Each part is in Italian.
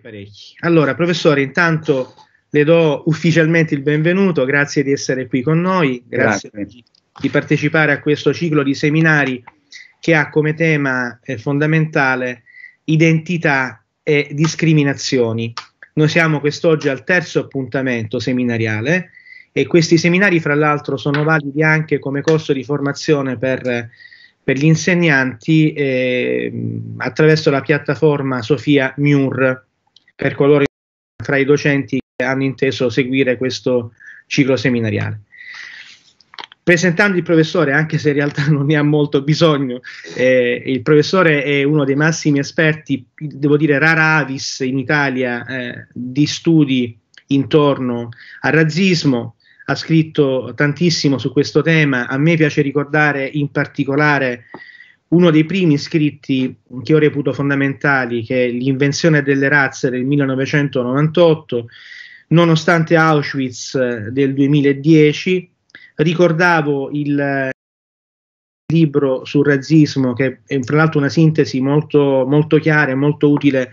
parecchi. Allora, professore, intanto le do ufficialmente il benvenuto, grazie di essere qui con noi, grazie, grazie. di partecipare a questo ciclo di seminari che ha come tema eh, fondamentale identità e discriminazioni. Noi siamo quest'oggi al terzo appuntamento seminariale e questi seminari fra l'altro sono validi anche come corso di formazione per, per gli insegnanti eh, attraverso la piattaforma Sofia Muir per coloro tra i docenti che hanno inteso seguire questo ciclo seminariale. Presentando il professore, anche se in realtà non ne ha molto bisogno, eh, il professore è uno dei massimi esperti, devo dire rara avis in Italia, eh, di studi intorno al razzismo, ha scritto tantissimo su questo tema. A me piace ricordare in particolare uno dei primi scritti che io reputo fondamentali, che è l'invenzione delle razze del 1998, nonostante Auschwitz eh, del 2010, ricordavo il eh, libro sul razzismo, che è fra l'altro una sintesi molto, molto chiara e molto utile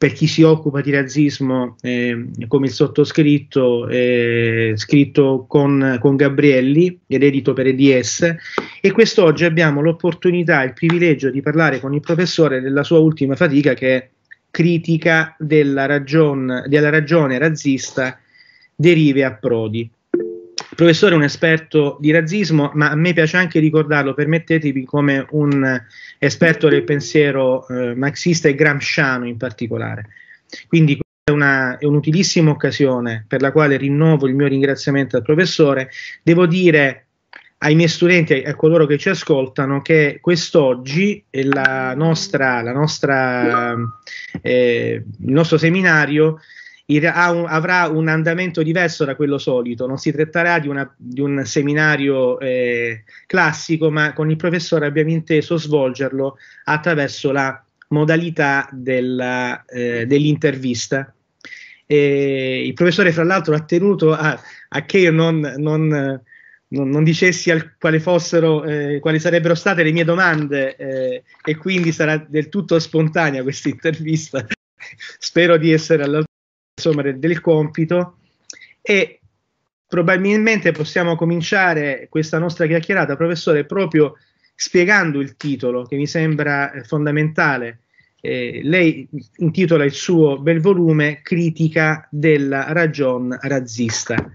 per chi si occupa di razzismo eh, come il sottoscritto, eh, scritto con, con, Gabrielli ed edito per EDS. E quest'oggi abbiamo l'opportunità, il privilegio di parlare con il professore della sua ultima fatica che è critica della, ragion, della ragione razzista derive a Prodi professore è un esperto di razzismo, ma a me piace anche ricordarlo, permettetemi, come un esperto del pensiero eh, marxista e gramsciano in particolare. Quindi è, una, è un'utilissima occasione per la quale rinnovo il mio ringraziamento al professore. Devo dire ai miei studenti e a coloro che ci ascoltano che quest'oggi la nostra, la nostra, eh, il nostro seminario un, avrà un andamento diverso da quello solito, non si tratterà di, una, di un seminario eh, classico, ma con il professore abbiamo inteso svolgerlo attraverso la modalità della, eh, dell'intervista. E il professore, fra l'altro, ha tenuto a, a che io non, non, non, non dicessi al, quale fossero, eh, quali sarebbero state le mie domande, eh, e quindi sarà del tutto spontanea questa intervista. Spero di essere all'altezza insomma, del, del compito e probabilmente possiamo cominciare questa nostra chiacchierata, professore, proprio spiegando il titolo che mi sembra eh, fondamentale. Eh, lei intitola il suo bel volume Critica della ragion razzista.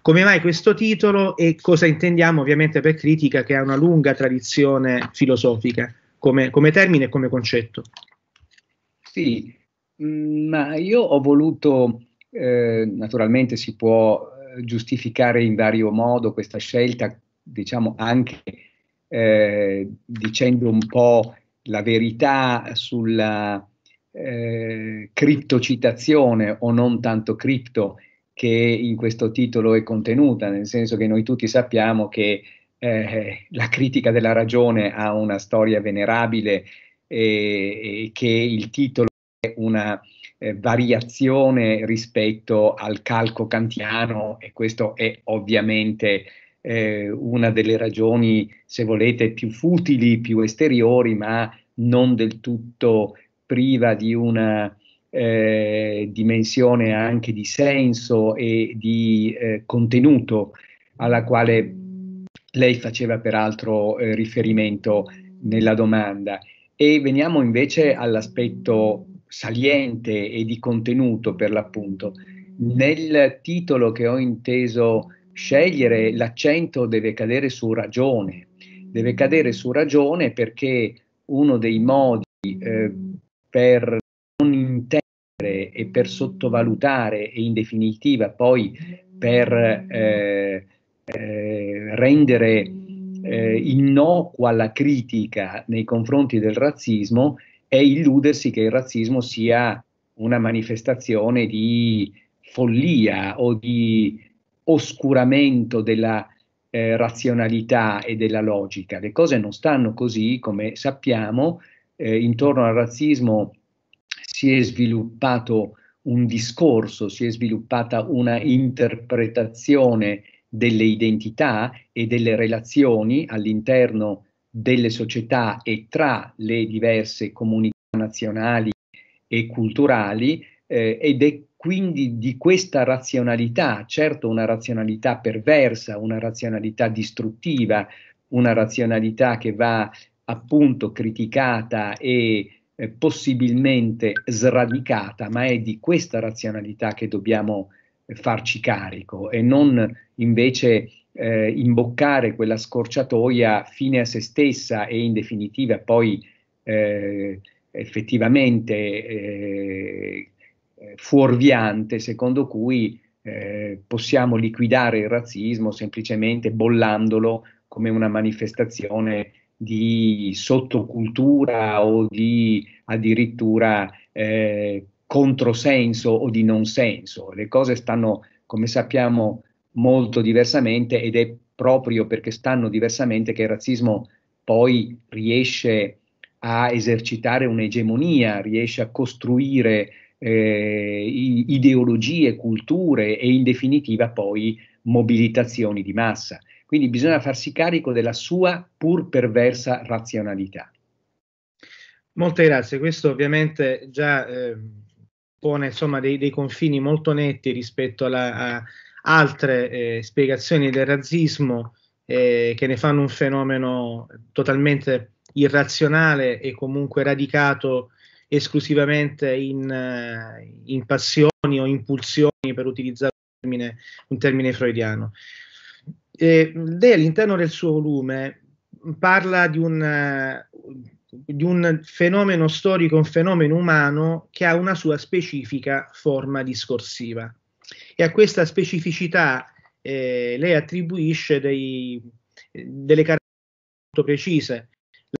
Come mai questo titolo e cosa intendiamo ovviamente per critica che ha una lunga tradizione filosofica come, come termine e come concetto? Sì, Mm, ma io ho voluto, eh, naturalmente si può eh, giustificare in vario modo questa scelta, diciamo anche eh, dicendo un po' la verità sulla eh, criptocitazione o non tanto cripto che in questo titolo è contenuta, nel senso che noi tutti sappiamo che eh, la critica della ragione ha una storia venerabile e, eh, e che il titolo una eh, variazione rispetto al calco kantiano e questo è ovviamente eh, una delle ragioni, se volete, più futili, più esteriori, ma non del tutto priva di una eh, dimensione anche di senso e di eh, contenuto alla quale lei faceva peraltro eh, riferimento nella domanda. E veniamo invece all'aspetto saliente e di contenuto per l'appunto. Nel titolo che ho inteso scegliere l'accento deve cadere su ragione, deve cadere su ragione perché uno dei modi eh, per non intendere e per sottovalutare e in definitiva poi per eh, eh, rendere eh, innocua la critica nei confronti del razzismo è illudersi che il razzismo sia una manifestazione di follia o di oscuramento della eh, razionalità e della logica. Le cose non stanno così, come sappiamo, eh, intorno al razzismo si è sviluppato un discorso, si è sviluppata una interpretazione delle identità e delle relazioni all'interno delle società e tra le diverse comunità nazionali e culturali eh, ed è quindi di questa razionalità, certo una razionalità perversa, una razionalità distruttiva, una razionalità che va appunto criticata e eh, possibilmente sradicata, ma è di questa razionalità che dobbiamo eh, farci carico e non invece eh, imboccare quella scorciatoia fine a se stessa e in definitiva poi eh, effettivamente eh, fuorviante, secondo cui eh, possiamo liquidare il razzismo semplicemente bollandolo come una manifestazione di sottocultura o di addirittura eh, controsenso o di non senso. Le cose stanno, come sappiamo, molto diversamente ed è proprio perché stanno diversamente che il razzismo poi riesce a esercitare un'egemonia, riesce a costruire eh, ideologie, culture e in definitiva poi mobilitazioni di massa. Quindi bisogna farsi carico della sua pur perversa razionalità. Molte grazie, questo ovviamente già eh, pone insomma, dei, dei, confini molto netti rispetto alla, a, altre eh, spiegazioni del razzismo eh, che ne fanno un fenomeno totalmente irrazionale e comunque radicato esclusivamente in, eh, in passioni o impulsioni, per utilizzare un termine, un termine freudiano. lei all'interno del suo volume parla di un, di un fenomeno storico, un fenomeno umano che ha una sua specifica forma discorsiva e a questa specificità eh, lei attribuisce dei, delle caratteristiche molto precise. La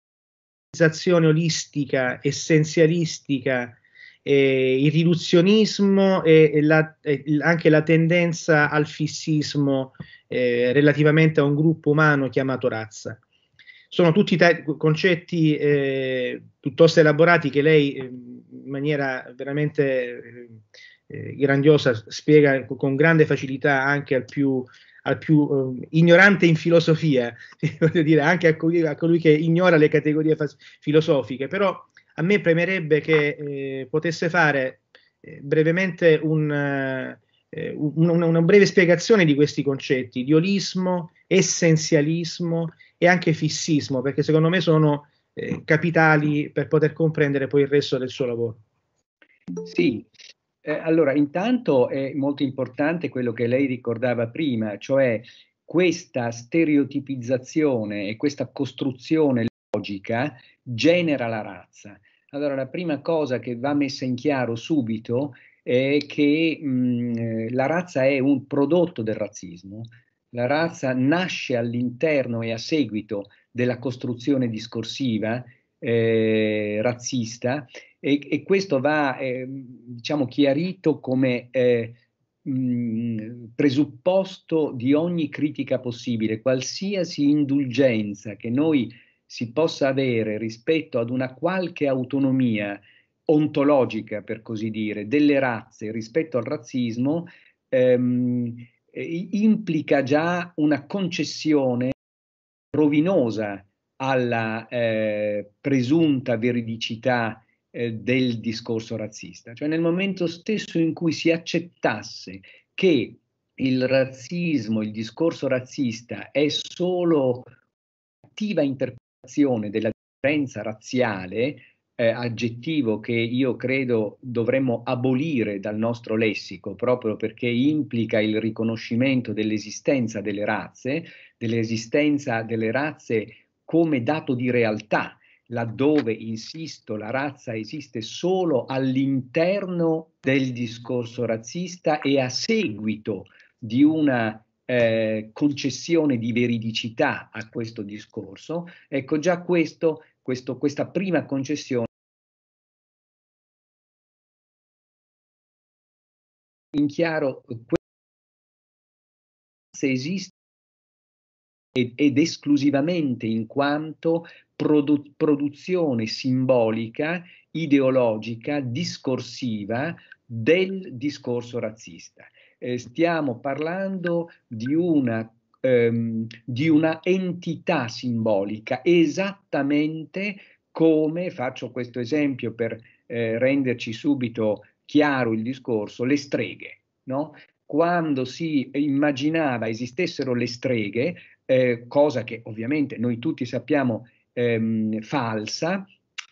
L'organizzazione olistica, essenzialistica, eh, il riduzionismo e, e, la, e, anche la tendenza al fissismo eh, relativamente a un gruppo umano chiamato razza. Sono tutti ta- concetti eh, piuttosto elaborati che lei ehm, in maniera veramente eh, eh, grandiosa, spiega con grande facilità anche al più, al più eh, ignorante in filosofia, voglio dire, anche a colui, a colui che ignora le categorie fas- filosofiche, però a me premerebbe che eh, potesse fare eh, brevemente un... Eh, una, una, breve spiegazione di questi concetti, diolismo, essenzialismo e anche fissismo, perché secondo me sono eh, capitali per poter comprendere poi il resto del suo lavoro. Sì, eh, allora, intanto è molto importante quello che lei ricordava prima, cioè questa stereotipizzazione e questa costruzione logica genera la razza. Allora, la prima cosa che va messa in chiaro subito è che mh, mm, la razza è un prodotto del razzismo. La razza nasce all'interno e a seguito della costruzione discorsiva eh, razzista e, e, questo va eh, diciamo chiarito come eh, presupposto di ogni critica possibile, qualsiasi indulgenza che noi si possa avere rispetto ad una qualche autonomia ontologica, per così dire, delle razze rispetto al razzismo, ehm, implica già una concessione rovinosa alla eh, presunta veridicità eh, del discorso razzista, cioè nel momento stesso in cui si accettasse che il razzismo, il discorso razzista è solo attiva interpretazione della differenza razziale, eh, aggettivo che io credo dovremmo abolire dal nostro lessico proprio perché implica il riconoscimento dell'esistenza delle razze, dell'esistenza delle razze come dato di realtà, laddove, insisto, la razza esiste solo all'interno del discorso razzista e a seguito di una eh, concessione di veridicità a questo discorso, ecco già questo, questo questa prima concessione in chiaro se esiste ed, ed esclusivamente in quanto produ- produzione simbolica, ideologica, discorsiva del discorso razzista. Eh, stiamo parlando di una ehm, di una entità simbolica, esattamente come, faccio questo esempio per eh, renderci subito chiaro il discorso, le streghe. No? Quando si immaginava esistessero le streghe, eh, cosa che ovviamente noi tutti sappiamo ehm, falsa,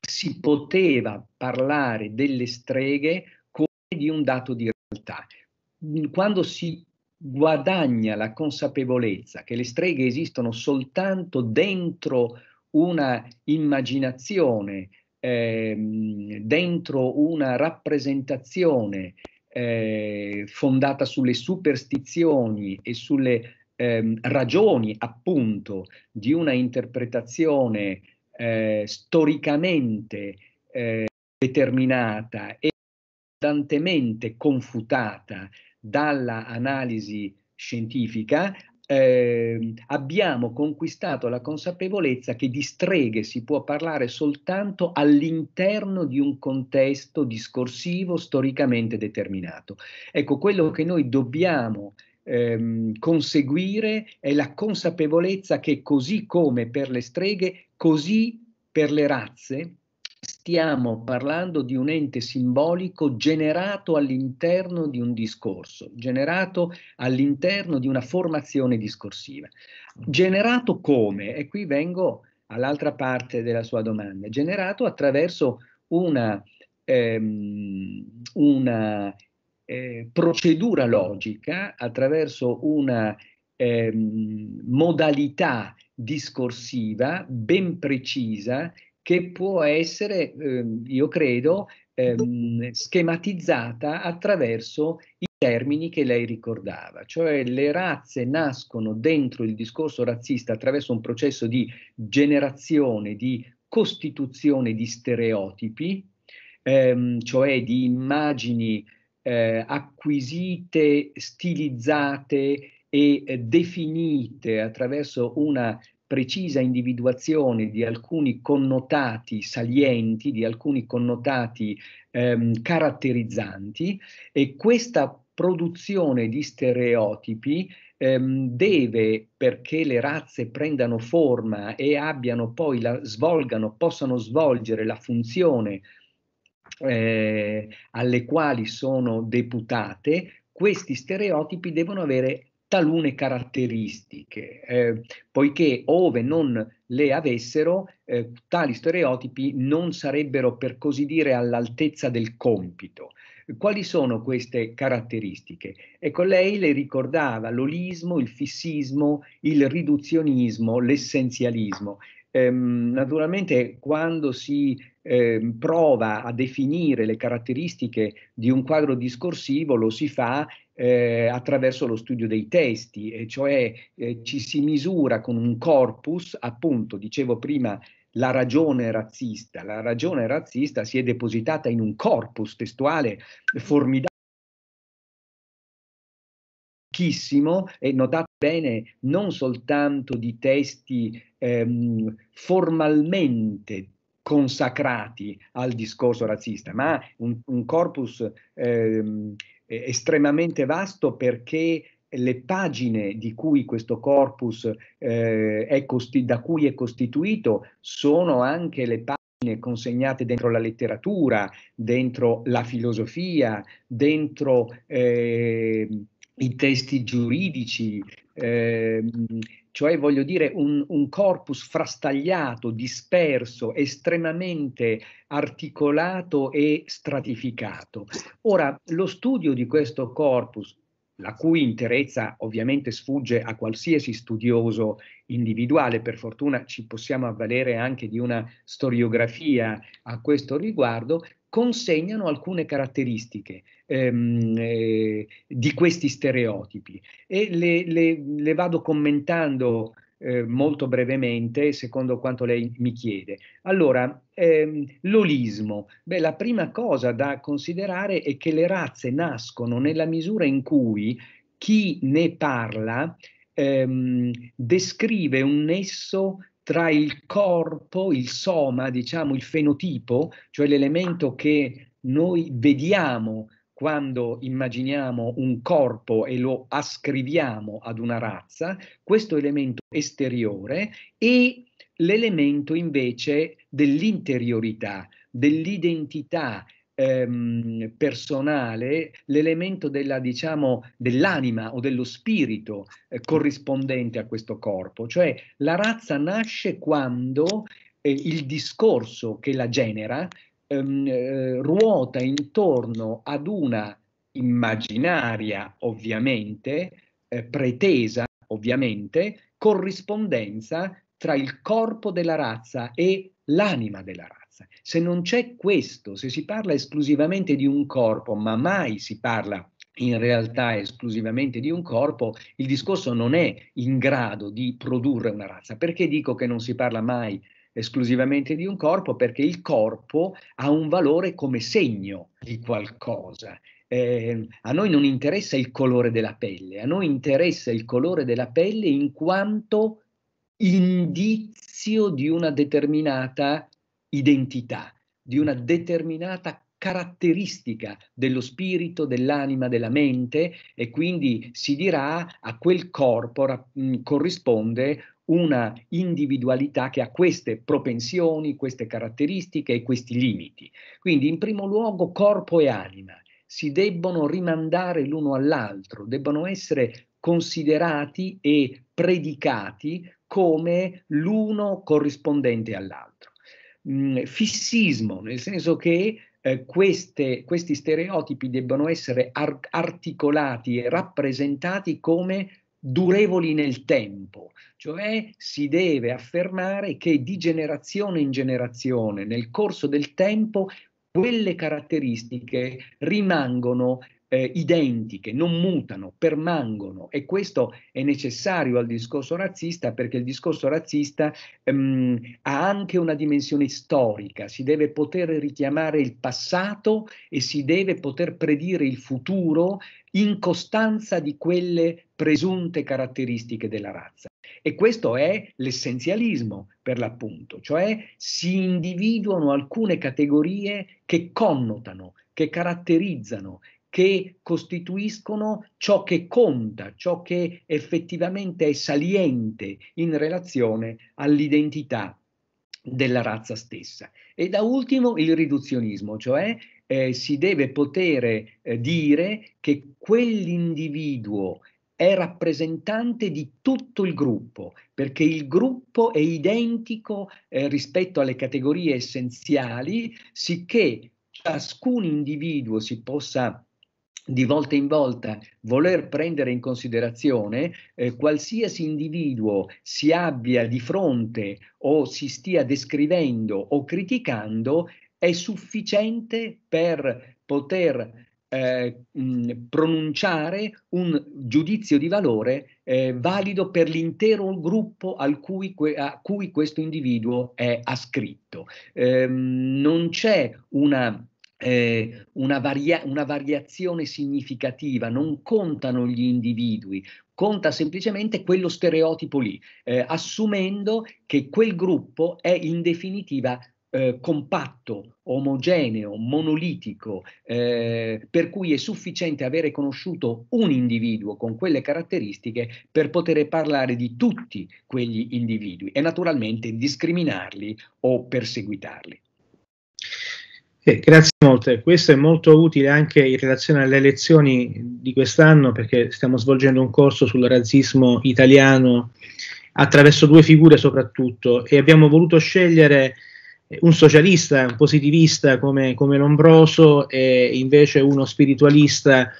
si poteva parlare delle streghe come di un dato di realtà. Mm, quando si guadagna la consapevolezza che le streghe esistono soltanto dentro una immaginazione, ehm, dentro una rappresentazione eh, fondata sulle superstizioni e sulle ehm, ragioni appunto di una interpretazione eh, storicamente eh, determinata e costantemente confutata dalla analisi scientifica, eh, abbiamo conquistato la consapevolezza che di streghe si può parlare soltanto all'interno di un contesto discorsivo storicamente determinato. Ecco, quello che noi dobbiamo ehm, conseguire è la consapevolezza che così come per le streghe, così per le razze, stiamo parlando di un ente simbolico generato all'interno di un discorso, generato all'interno di una formazione discorsiva. Generato come? E qui vengo all'altra parte della sua domanda, generato attraverso una, ehm, una eh, procedura logica, attraverso una eh, modalità discorsiva ben precisa che può essere, eh, io credo, ehm, schematizzata attraverso i termini che lei ricordava, cioè le razze nascono dentro il discorso razzista attraverso un processo di generazione, di costituzione di stereotipi, ehm, cioè di immagini eh, acquisite, stilizzate e eh, definite attraverso una precisa individuazione di alcuni connotati salienti, di alcuni connotati ehm, caratterizzanti e questa produzione di stereotipi ehm, deve, perché le razze prendano forma e abbiano poi la, svolgano, possano svolgere la funzione eh, alle quali sono deputate, questi stereotipi devono avere talune caratteristiche, eh, poiché ove non le avessero, eh, tali stereotipi non sarebbero per così dire all'altezza del compito. Quali sono queste caratteristiche? Ecco, lei le ricordava l'olismo, il fissismo, il riduzionismo, l'essenzialismo. Ehm, naturalmente quando si eh, prova a definire le caratteristiche di un quadro discorsivo lo si fa eh, attraverso lo studio dei testi, e cioè eh, ci si misura con un corpus, appunto, dicevo prima, la ragione razzista. La ragione razzista si è depositata in un corpus testuale formidabile e notate bene non soltanto di testi ehm, formalmente consacrati al discorso razzista, ma un, un corpus eh, estremamente vasto perché le pagine di cui questo corpus eh, è costi- da cui è costituito sono anche le pagine consegnate dentro la letteratura, dentro la filosofia, dentro eh, i testi giuridici, Ehm, cioè voglio dire un, un, corpus frastagliato, disperso, estremamente articolato e stratificato. Ora, lo studio di questo corpus, la cui interezza ovviamente sfugge a qualsiasi studioso individuale, per fortuna ci possiamo avvalere anche di una storiografia a questo riguardo, consegnano alcune caratteristiche ehm, eh, di questi stereotipi e le, le, le vado commentando eh, molto brevemente secondo quanto lei mi chiede. Allora, ehm, l'olismo. Beh, la prima cosa da considerare è che le razze nascono nella misura in cui chi ne parla ehm, descrive un nesso tra il corpo, il soma, diciamo il fenotipo, cioè l'elemento che noi vediamo quando immaginiamo un corpo e lo ascriviamo ad una razza, questo elemento esteriore e l'elemento invece dell'interiorità, dell'identità, ehm, personale l'elemento della, diciamo, dell'anima o dello spirito eh, corrispondente a questo corpo, cioè la razza nasce quando eh, il discorso che la genera ehm, eh, ruota intorno ad una immaginaria, ovviamente, eh, pretesa, ovviamente, corrispondenza tra il corpo della razza e l'anima della razza ragazza. Se non c'è questo, se si parla esclusivamente di un corpo, ma mai si parla in realtà esclusivamente di un corpo, il discorso non è in grado di produrre una razza. Perché dico che non si parla mai esclusivamente di un corpo? Perché il corpo ha un valore come segno di qualcosa. Eh, a noi non interessa il colore della pelle, a noi interessa il colore della pelle in quanto indizio di una determinata identità, di una determinata caratteristica dello spirito, dell'anima, della mente e quindi si dirà a quel corpo ra- corrisponde una individualità che ha queste propensioni, queste caratteristiche e questi limiti. Quindi in primo luogo corpo e anima si debbono rimandare l'uno all'altro, debbono essere considerati e predicati come l'uno corrispondente all'altro mh, fissismo, nel senso che eh, queste, questi stereotipi debbano essere ar- articolati e rappresentati come durevoli nel tempo, cioè si deve affermare che di generazione in generazione, nel corso del tempo, quelle caratteristiche rimangono eh, identiche, non mutano, permangono e questo è necessario al discorso razzista perché il discorso razzista ehm, ha anche una dimensione storica, si deve poter richiamare il passato e si deve poter predire il futuro in costanza di quelle presunte caratteristiche della razza. E questo è l'essenzialismo, per l'appunto, cioè si individuano alcune categorie che connotano, che caratterizzano che costituiscono ciò che conta, ciò che effettivamente è saliente in relazione all'identità della razza stessa. E da ultimo il riduzionismo, cioè eh, si deve poter eh, dire che quell'individuo è rappresentante di tutto il gruppo, perché il gruppo è identico eh, rispetto alle categorie essenziali, sicché ciascun individuo si possa di volta in volta voler prendere in considerazione eh, qualsiasi individuo si abbia di fronte o si stia descrivendo o criticando è sufficiente per poter eh, mh, pronunciare un giudizio di valore eh, valido per l'intero gruppo cui a cui questo individuo è ascritto. Ehm, non c'è una eh, una, varia- una variazione significativa, non contano gli individui, conta semplicemente quello stereotipo lì, eh, assumendo che quel gruppo è in definitiva eh, compatto, omogeneo, monolitico, eh, per cui è sufficiente avere conosciuto un individuo con quelle caratteristiche per poter parlare di tutti quegli individui e naturalmente discriminarli o perseguitarli. Eh, grazie molte, questo è molto utile anche in relazione alle lezioni di quest'anno perché stiamo svolgendo un corso sul razzismo italiano attraverso due figure soprattutto e abbiamo voluto scegliere eh, un socialista, un positivista come, come Lombroso e invece uno spiritualista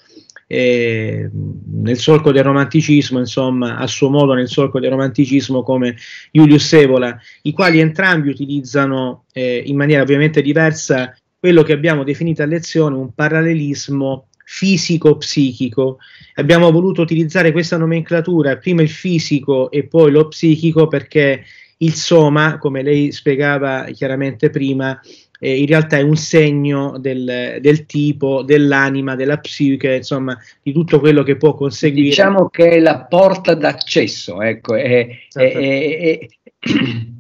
eh, nel solco del romanticismo, insomma, a suo modo nel solco del romanticismo come Julius Evola, i quali entrambi utilizzano eh, in maniera ovviamente diversa quello che abbiamo definito a lezione un parallelismo fisico-psichico. Abbiamo voluto utilizzare questa nomenclatura, prima il fisico e poi lo psichico, perché il soma, come lei spiegava chiaramente prima, eh, in realtà è un segno del, del, tipo, dell'anima, della psiche, insomma, di tutto quello che può conseguire. Diciamo che è la porta d'accesso, ecco, è, è, è, esatto.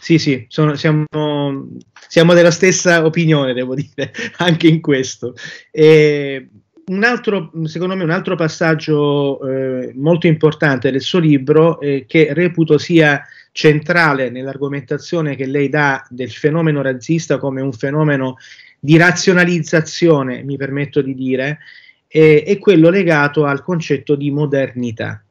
Sì, sì, sono, siamo, siamo, della stessa opinione, devo dire, anche in questo. E un altro, secondo me, un altro passaggio eh, molto importante del suo libro, eh, che reputo sia centrale nell'argomentazione che lei dà del fenomeno razzista come un fenomeno di razionalizzazione, mi permetto di dire, eh, è quello legato al concetto di modernità.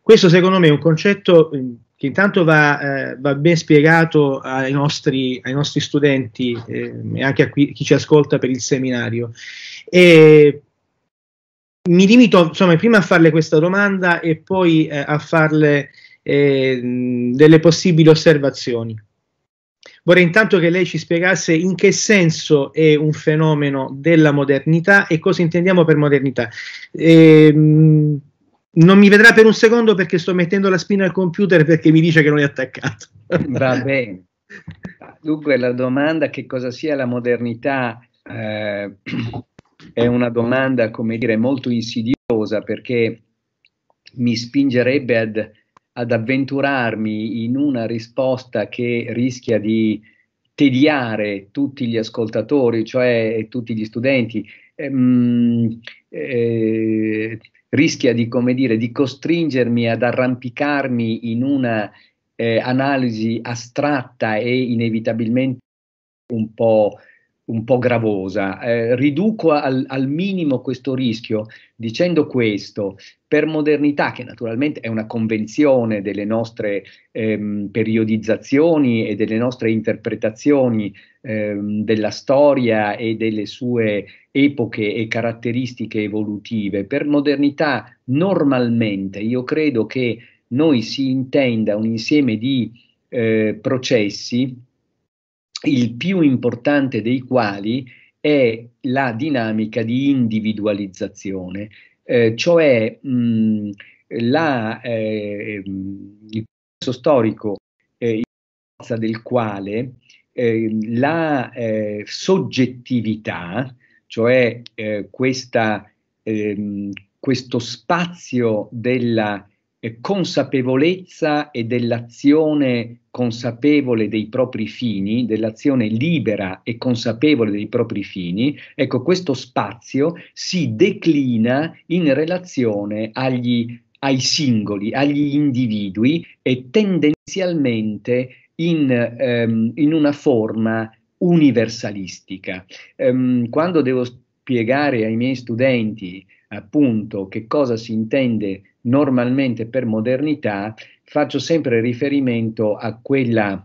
Questo secondo me è un concetto eh, che intanto va, eh, va ben spiegato ai nostri, ai nostri studenti eh, e anche a qui, chi ci ascolta per il seminario. E mi limito insomma prima a farle questa domanda e poi eh, a farle eh, delle possibili osservazioni. Vorrei intanto che lei ci spiegasse in che senso è un fenomeno della modernità e cosa intendiamo per modernità. Ehm, non mi vedrà per un secondo perché sto mettendo la spina al computer perché mi dice che non è attaccato. Va bene. Dunque la domanda che cosa sia la modernità eh, è una domanda, come dire, molto insidiosa perché mi spingerebbe ad, ad avventurarmi in una risposta che rischia di tediare tutti gli ascoltatori, cioè tutti gli studenti. Ehm, eh, rischia di, come dire, di costringermi ad arrampicarmi in una eh, analisi astratta e inevitabilmente un po' un po' gravosa. Eh, riduco al, al, minimo questo rischio dicendo questo, per modernità, che naturalmente è una convenzione delle nostre ehm, periodizzazioni e delle nostre interpretazioni ehm, della storia e delle sue epoche e caratteristiche evolutive, per modernità normalmente io credo che noi si intenda un insieme di eh, processi il più importante dei quali è la dinamica di individualizzazione, eh, cioè mh, la, eh, il processo storico eh, in forza del quale eh, la eh, soggettività, cioè eh, questa, ehm, questo spazio della consapevolezza e dell'azione consapevole dei propri fini, dell'azione libera e consapevole dei propri fini, ecco questo spazio si declina in relazione agli, ai singoli, agli individui e tendenzialmente in, ehm, in una forma universalistica. Ehm, quando devo spiegare ai miei studenti appunto che cosa si intende normalmente per modernità faccio sempre riferimento a, quella,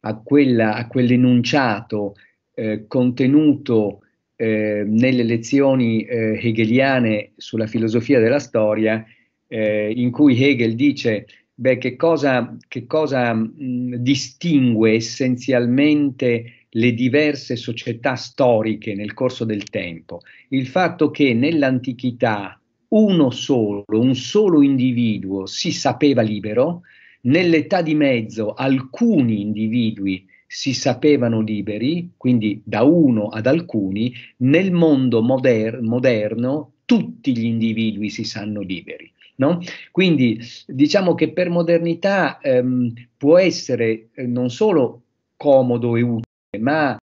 a, quella, a quell'enunciato eh, contenuto eh, nelle lezioni eh, hegeliane sulla filosofia della storia, eh, in cui Hegel dice beh, che cosa, che cosa mh, distingue essenzialmente le diverse società storiche nel corso del tempo? Il fatto che nell'antichità uno solo, un solo individuo si sapeva libero, nell'età di mezzo alcuni individui si sapevano liberi, quindi da uno ad alcuni, nel mondo moder- moderno tutti gli individui si sanno liberi. No? Quindi diciamo che per modernità ehm, può essere eh, non solo comodo e utile, ma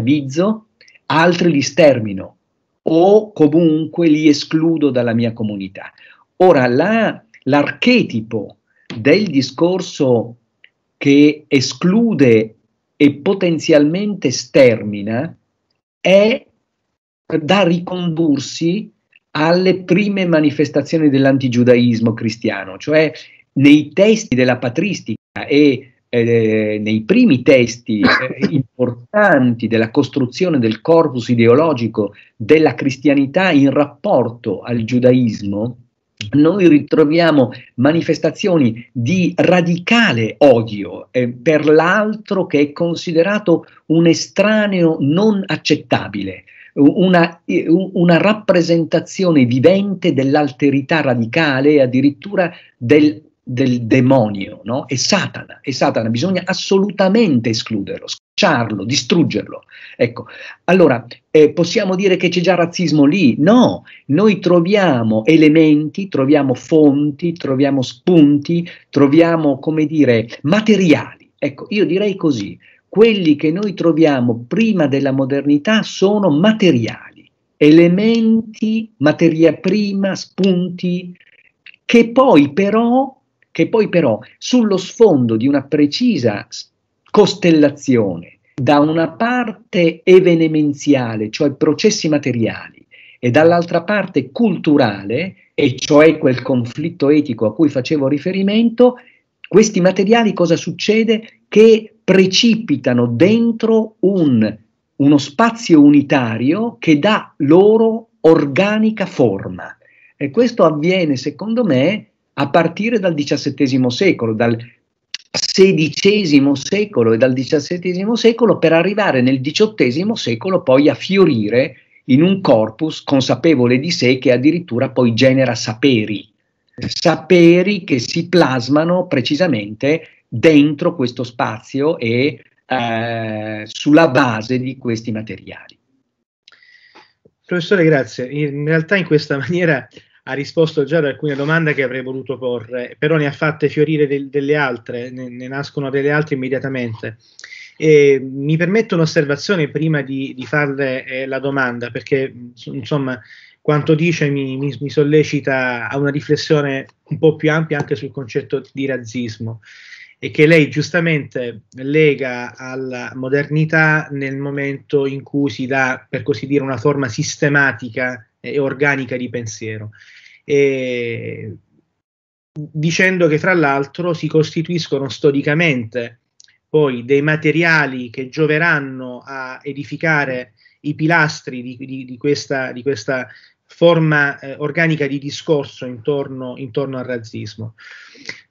schiavizzo, altri li stermino o comunque li escludo dalla mia comunità. Ora, la, l'archetipo del discorso che esclude e potenzialmente stermina è da ricondursi alle prime manifestazioni dell'antigiudaismo cristiano, cioè nei testi della patristica e eh, nei primi testi eh, importanti della costruzione del corpus ideologico della cristianità in rapporto al giudaismo, noi ritroviamo manifestazioni di radicale odio eh, per l'altro che è considerato un estraneo non accettabile. Una, una, rappresentazione vivente dell'alterità radicale e addirittura del del demonio, no? è Satana, è Satana, bisogna assolutamente escluderlo, scacciarlo, distruggerlo. Ecco, allora eh, possiamo dire che c'è già razzismo lì? No, noi troviamo elementi, troviamo fonti, troviamo spunti, troviamo, come dire, materiali. Ecco, io direi così, quelli che noi troviamo prima della modernità sono materiali, elementi, materia prima, spunti, che poi però che poi però sullo sfondo di una precisa costellazione, da una parte evenemenziale, cioè processi materiali, e dall'altra parte culturale, e cioè quel conflitto etico a cui facevo riferimento, questi materiali cosa succede? Che precipitano dentro un, uno spazio unitario che dà loro organica forma. E questo avviene, secondo me, a partire dal XVII secolo, dal XVI secolo e dal XVII secolo per arrivare nel XVIII secolo poi a fiorire in un corpus consapevole di sé che addirittura poi genera saperi, saperi che si plasmano precisamente dentro questo spazio e eh, sulla base di questi materiali. Professore, grazie. In realtà in questa maniera ha risposto già ad alcune domande che avrei voluto porre, però ne ha fatte fiorire del, delle altre, ne, ne, nascono delle altre immediatamente. E mi permetto un'osservazione prima di, di farle eh, la domanda, perché mm, insomma quanto dice mi, mi, mi, sollecita a una riflessione un po' più ampia anche sul concetto di razzismo e che lei giustamente lega alla modernità nel momento in cui si dà, per così dire, una forma sistematica e organica di pensiero. E dicendo che fra l'altro si costituiscono storicamente poi dei materiali che gioveranno a edificare i pilastri di, di, di, questa, di questa, forma eh, organica di discorso intorno, intorno, al razzismo.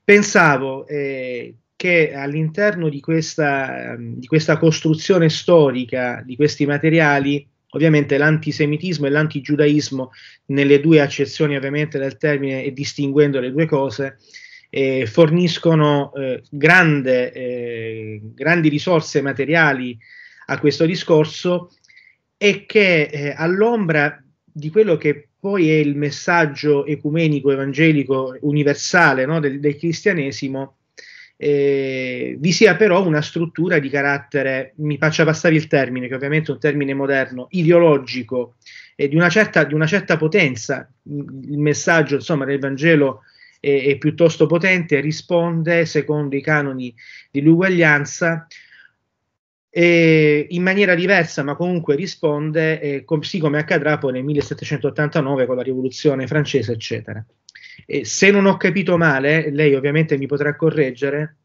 Pensavo eh, che all'interno questa, di questa, costruzione storica di questi materiali Ovviamente l'antisemitismo e l'antigiudaismo, nelle due accezioni ovviamente del termine e distinguendo le due cose, eh, forniscono eh, grande, eh, grandi risorse materiali a questo discorso e che eh, all'ombra di quello che poi è il messaggio ecumenico, evangelico, universale no, del, del, cristianesimo, eh, vi sia però una struttura di carattere, mi faccia passare il termine, che ovviamente è un termine moderno, ideologico, eh, di, una certa, di, una certa, potenza. Il messaggio insomma, del Vangelo è, è piuttosto potente, risponde secondo i canoni dell'uguaglianza. Eh, in maniera diversa, ma comunque risponde, eh, com- sì, come accadrà poi nel 1789 con la rivoluzione francese, eccetera. E se non ho capito male, lei ovviamente mi potrà correggere,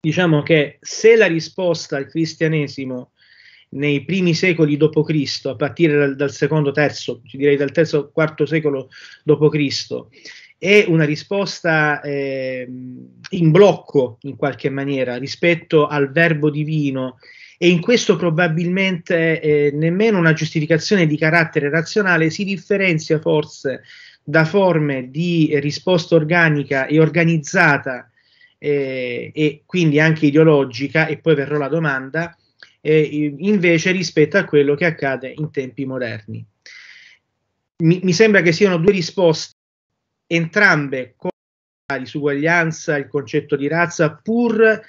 diciamo che se la risposta al cristianesimo nei primi secoli d.C., a partire dal, dal secondo, terzo, direi dal terzo, quarto secolo d.C., è una risposta eh, in blocco in qualche maniera rispetto al verbo divino e in questo probabilmente eh, nemmeno una giustificazione di carattere razionale si differenzia forse da forme di risposta organica e organizzata eh, e quindi anche ideologica, e poi verrò la domanda, eh, invece rispetto a quello che accade in tempi moderni. Mi, mi sembra che siano due risposte, entrambe con la disuguaglianza, il concetto di razza, pur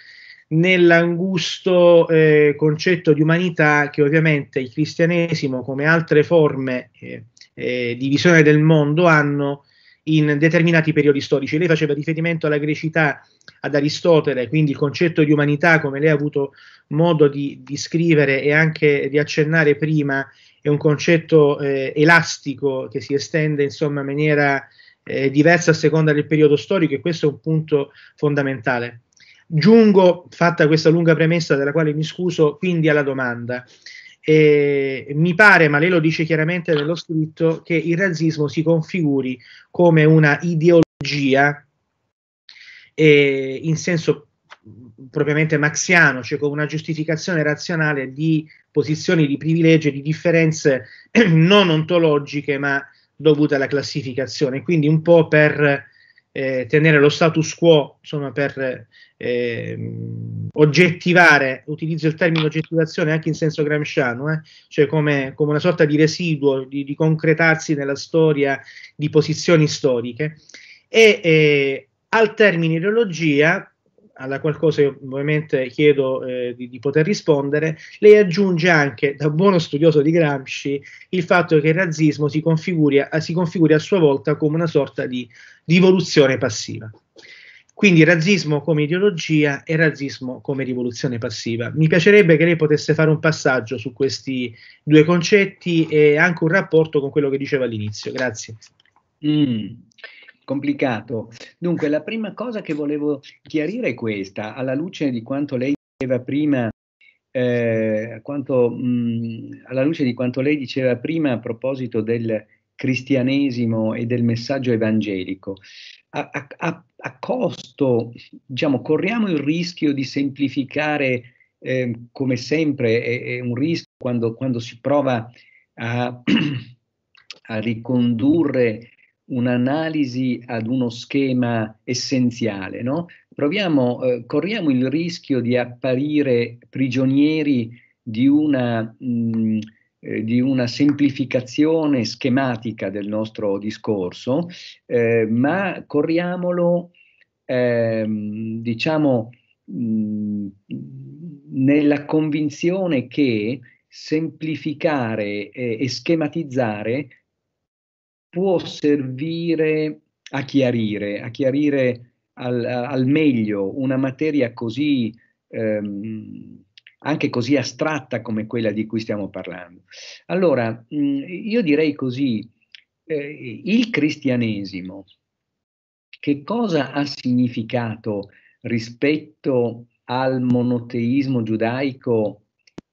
nell'angusto eh, concetto di umanità che ovviamente il cristianesimo, come altre forme eh, eh, di visione del mondo hanno in determinati periodi storici. Lei faceva riferimento alla grecità, ad Aristotele, quindi il concetto di umanità, come lei ha avuto modo di, di scrivere e anche di accennare prima, è un concetto eh, elastico che si estende insomma in maniera eh, diversa a seconda del periodo storico e questo è un punto fondamentale. Giungo, fatta questa lunga premessa della quale mi scuso, quindi alla domanda. E mi pare, ma lei lo dice chiaramente nello scritto, che il razzismo si configuri come una ideologia eh, in senso propriamente maxiano, cioè come una giustificazione razionale di posizioni di privilegio, e di differenze non ontologiche, ma dovute alla classificazione. Quindi un po' per eh, tenere lo status quo, insomma, per eh, oggettivare, utilizzo il termine oggettivazione anche in senso gramsciano, eh, cioè come, come, una sorta di residuo, di, di, concretarsi nella storia di posizioni storiche, e eh, al termine ideologia alla qualcosa io ovviamente chiedo eh, di, di, poter rispondere, lei aggiunge anche, da buono studioso di Gramsci, il fatto che il razzismo si configuri a, si configuri a sua volta come una sorta di rivoluzione passiva. Quindi razzismo come ideologia e razzismo come rivoluzione passiva. Mi piacerebbe che lei potesse fare un passaggio su questi due concetti e anche un rapporto con quello che diceva all'inizio. Grazie. Mm, complicato. Dunque, la prima cosa che volevo chiarire è questa, alla luce di quanto lei diceva prima, eh, quanto, mh, mm, alla luce di quanto lei diceva prima a proposito del cristianesimo e del messaggio evangelico, a, a, a, a costo, diciamo, corriamo il rischio di semplificare, eh, come sempre è, è un rischio quando, quando, si prova a, ricondurre un'analisi ad uno schema essenziale, no? Proviamo, eh, corriamo il rischio di apparire prigionieri di una, mh, mm, eh, di una semplificazione schematica del nostro discorso, eh, ma corriamolo, ehm, diciamo, mm, nella convinzione che semplificare eh, e schematizzare può servire a chiarire, a chiarire al, al meglio una materia così, ehm, anche così astratta come quella di cui stiamo parlando. Allora, mh, mm, io direi così, eh, il cristianesimo che cosa ha significato rispetto al monoteismo giudaico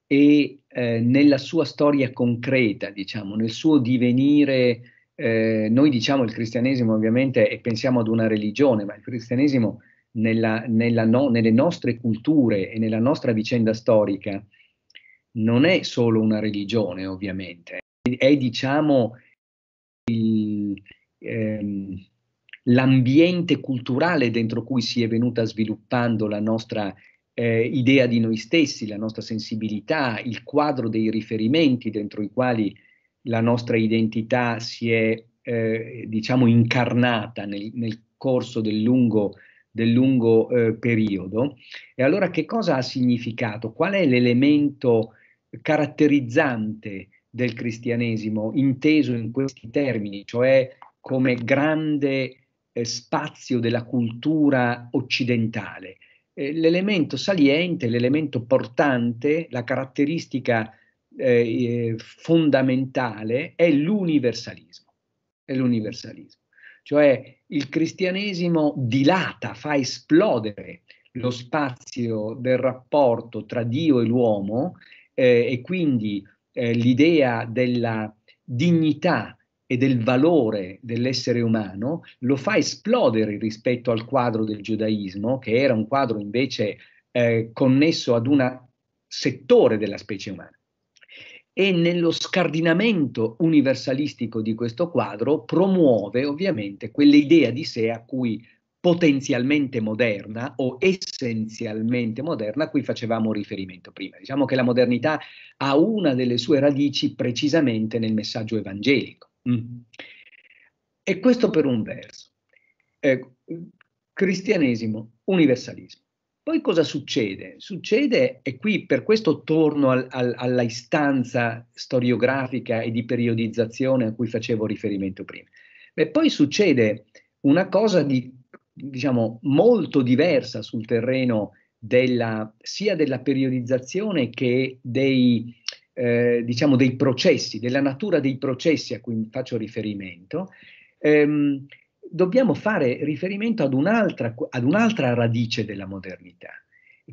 e eh, nella sua storia concreta, diciamo, nel suo divenire eh, noi diciamo il cristianesimo ovviamente e pensiamo ad una religione, ma il cristianesimo nella, nella no, nelle nostre culture e nella nostra vicenda storica non è solo una religione ovviamente, è diciamo il, ehm, l'ambiente culturale dentro cui si è venuta sviluppando la nostra eh, idea di noi stessi, la nostra sensibilità, il quadro dei riferimenti dentro i quali la nostra identità si è, eh, diciamo, incarnata nel, nel, corso del lungo, del lungo eh, periodo. E allora che cosa ha significato? Qual è l'elemento caratterizzante del cristianesimo inteso in questi termini, cioè come grande eh, spazio della cultura occidentale? Eh, l'elemento saliente, l'elemento portante, la caratteristica eh, eh, fondamentale è l'universalismo. È l'universalismo. Cioè il cristianesimo dilata, fa esplodere lo spazio del rapporto tra Dio e l'uomo eh, e quindi eh, l'idea della dignità e del valore dell'essere umano lo fa esplodere rispetto al quadro del giudaismo, che era un quadro invece eh, connesso ad un settore della specie umana e nello scardinamento universalistico di questo quadro promuove ovviamente quell'idea di sé a cui potenzialmente moderna o essenzialmente moderna a cui facevamo riferimento prima. Diciamo che la modernità ha una delle sue radici precisamente nel messaggio evangelico. Mm. E questo per un verso. Eh, cristianesimo, universalismo. Poi cosa succede? Succede, e qui per questo torno al, al, alla istanza storiografica e di periodizzazione a cui facevo riferimento prima, Beh, poi succede una cosa di, diciamo, molto diversa sul terreno della, sia della periodizzazione che dei, eh, diciamo, dei processi, della natura dei processi a cui faccio riferimento, ehm, dobbiamo fare riferimento ad un'altra, ad un'altra radice della modernità,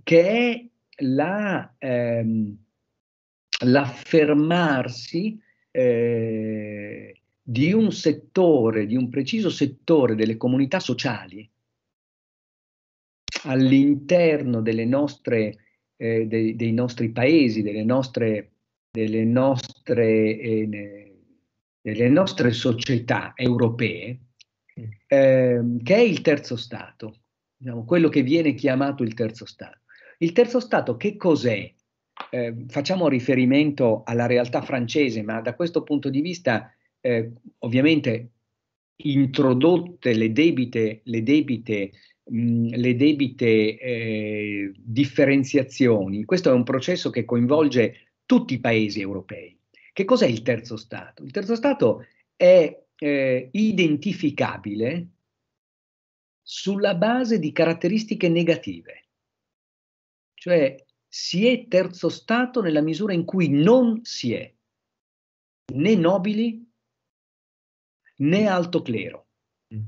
che è la, ehm, l'affermarsi eh, di un settore, di un preciso settore delle comunità sociali all'interno nostre, eh, dei, dei, nostri paesi, delle nostre, delle nostre, eh, delle nostre società europee, ehm, che è il terzo Stato, diciamo, quello che viene chiamato il terzo Stato. Il terzo Stato che cos'è? Eh, facciamo riferimento alla realtà francese, ma da questo punto di vista, eh, ovviamente, introdotte le debite, le debite, mh, mm, le debite eh, differenziazioni, questo è un processo che coinvolge tutti i paesi europei. Che cos'è il terzo Stato? Il terzo Stato è eh, identificabile sulla base di caratteristiche negative. Cioè si è terzo stato nella misura in cui non si è né nobili né alto clero. Mm.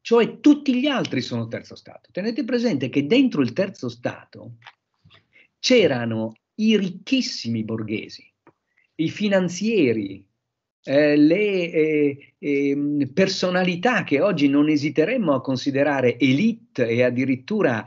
Cioè tutti gli altri sono terzo stato. Tenete presente che dentro il terzo stato c'erano i ricchissimi borghesi, i finanzieri, eh, le eh, eh, personalità che oggi non esiteremmo a considerare elite e addirittura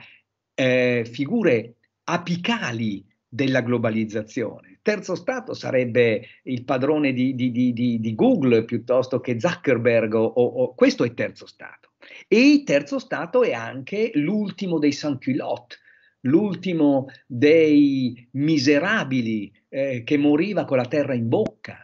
eh, figure apicali della globalizzazione. Terzo Stato sarebbe il padrone di, di, di, di Google piuttosto che Zuckerberg, o, o, questo è Terzo Stato. E Terzo Stato è anche l'ultimo dei sans-culottes, l'ultimo dei miserabili eh, che moriva con la terra in bocca,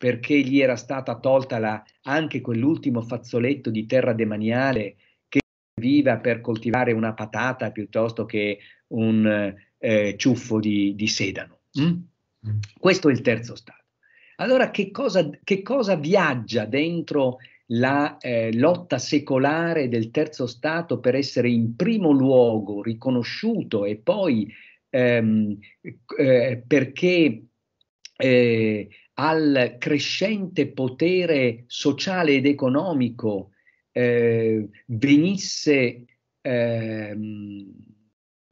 perché gli era stata tolta la, anche quell'ultimo fazzoletto di terra demaniale che serviva per coltivare una patata piuttosto che un eh, ciuffo di, di sedano. Mm? mm? Questo è il terzo stato. Allora che cosa, che cosa viaggia dentro la eh, lotta secolare del terzo Stato per essere in primo luogo riconosciuto e poi ehm, eh, perché eh, al crescente potere sociale ed economico eh, venisse eh,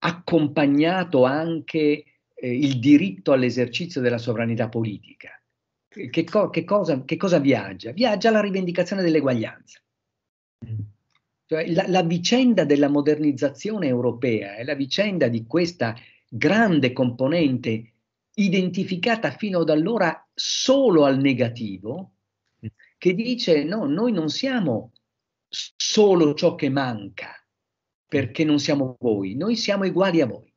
accompagnato anche eh, il diritto all'esercizio della sovranità politica. Che, co- che, cosa, che cosa, viaggia? Viaggia la rivendicazione dell'eguaglianza. Cioè, la, la vicenda della modernizzazione europea è la vicenda di questa grande componente identificata fino ad allora solo al negativo, che dice no, noi non siamo solo ciò che manca, perché non siamo voi, noi siamo uguali a voi.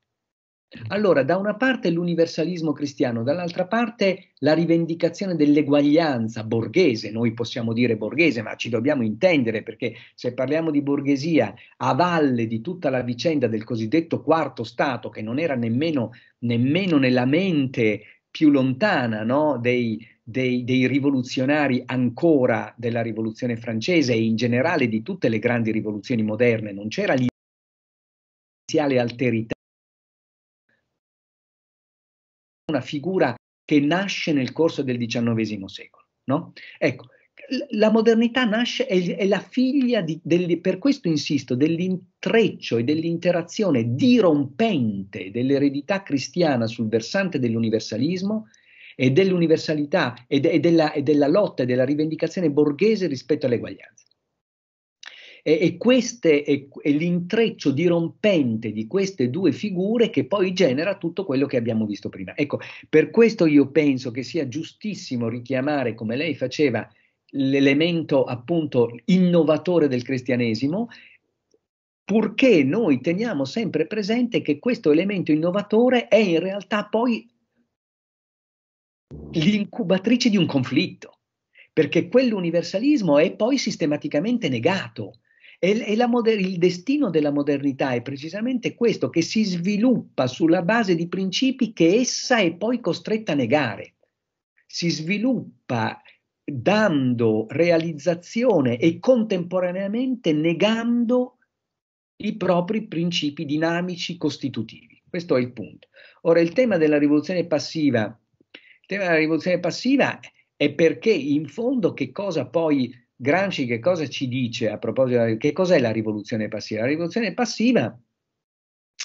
Allora, da una parte l'universalismo cristiano, dall'altra parte la rivendicazione dell'eguaglianza borghese, noi possiamo dire borghese, ma ci dobbiamo intendere perché se parliamo di borghesia a valle di tutta la vicenda del cosiddetto quarto Stato, che non era nemmeno, nemmeno nella mente più lontana no, dei, dei, dei, rivoluzionari ancora della rivoluzione francese e in generale di tutte le grandi rivoluzioni moderne, non c'era l'iniziale alterità una figura che nasce nel corso del XIX secolo. No? Ecco, la modernità nasce, è, è la figlia, di, del, per questo insisto, dell'intreccio e dell'interazione dirompente dell'eredità cristiana sul versante dell'universalismo e dell'universalità e, de, e, della, e della lotta e della rivendicazione borghese rispetto all'eguaglianza. E, e, queste, e, e l'intreccio dirompente di queste due figure che poi genera tutto quello che abbiamo visto prima. Ecco, per questo io penso che sia giustissimo richiamare, come lei faceva, l'elemento appunto innovatore del cristianesimo, purché noi teniamo sempre presente che questo elemento innovatore è in realtà poi l'incubatrice di un conflitto, perché quell'universalismo è poi sistematicamente negato e, e moder- il destino della modernità è precisamente questo, che si sviluppa sulla base di principi che essa è poi costretta a negare. Si sviluppa dando realizzazione e contemporaneamente negando i propri principi dinamici costitutivi. Questo è il punto. Ora, il tema della rivoluzione passiva, il tema della rivoluzione passiva è perché in fondo che cosa poi Gramsci che cosa ci dice a proposito che cos'è la rivoluzione passiva? La rivoluzione passiva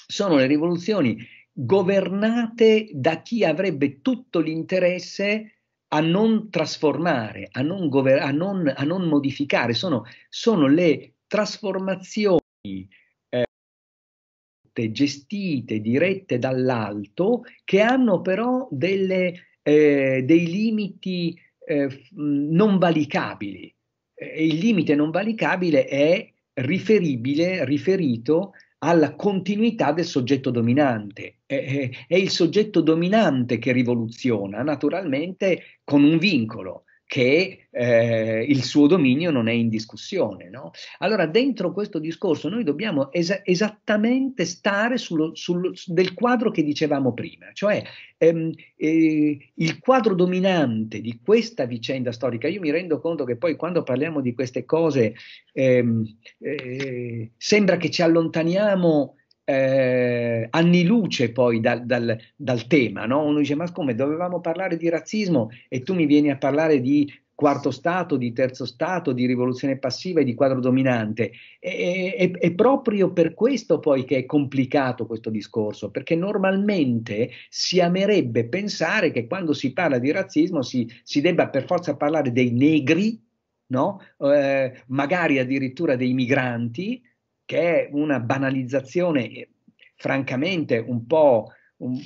sono le rivoluzioni governate da chi avrebbe tutto l'interesse a non trasformare, a non, gover- a non, a non modificare, sono, sono, le trasformazioni eh, gestite, dirette dall'alto, che hanno però delle, eh, dei limiti eh, non valicabili eh, il limite non valicabile è riferibile, riferito alla continuità del soggetto dominante. È, è, è, il soggetto dominante che rivoluziona, naturalmente con un vincolo che eh, il suo dominio non è in discussione. No? Allora, dentro questo discorso noi dobbiamo es- esattamente stare sullo, sullo, del quadro che dicevamo prima, cioè ehm, eh, il quadro dominante di questa vicenda storica. Io mi rendo conto che poi quando parliamo di queste cose ehm, eh, sembra che ci allontaniamo eh, anni luce poi dal, dal, dal tema, no? uno dice ma come dovevamo parlare di razzismo e tu mi vieni a parlare di quarto stato, di terzo stato, di rivoluzione passiva e di quadro dominante. E, e, e, proprio per questo poi che è complicato questo discorso, perché normalmente si amerebbe pensare che quando si parla di razzismo si, si debba per forza parlare dei negri, no? eh, magari addirittura dei migranti, che è una banalizzazione eh, francamente un po', un,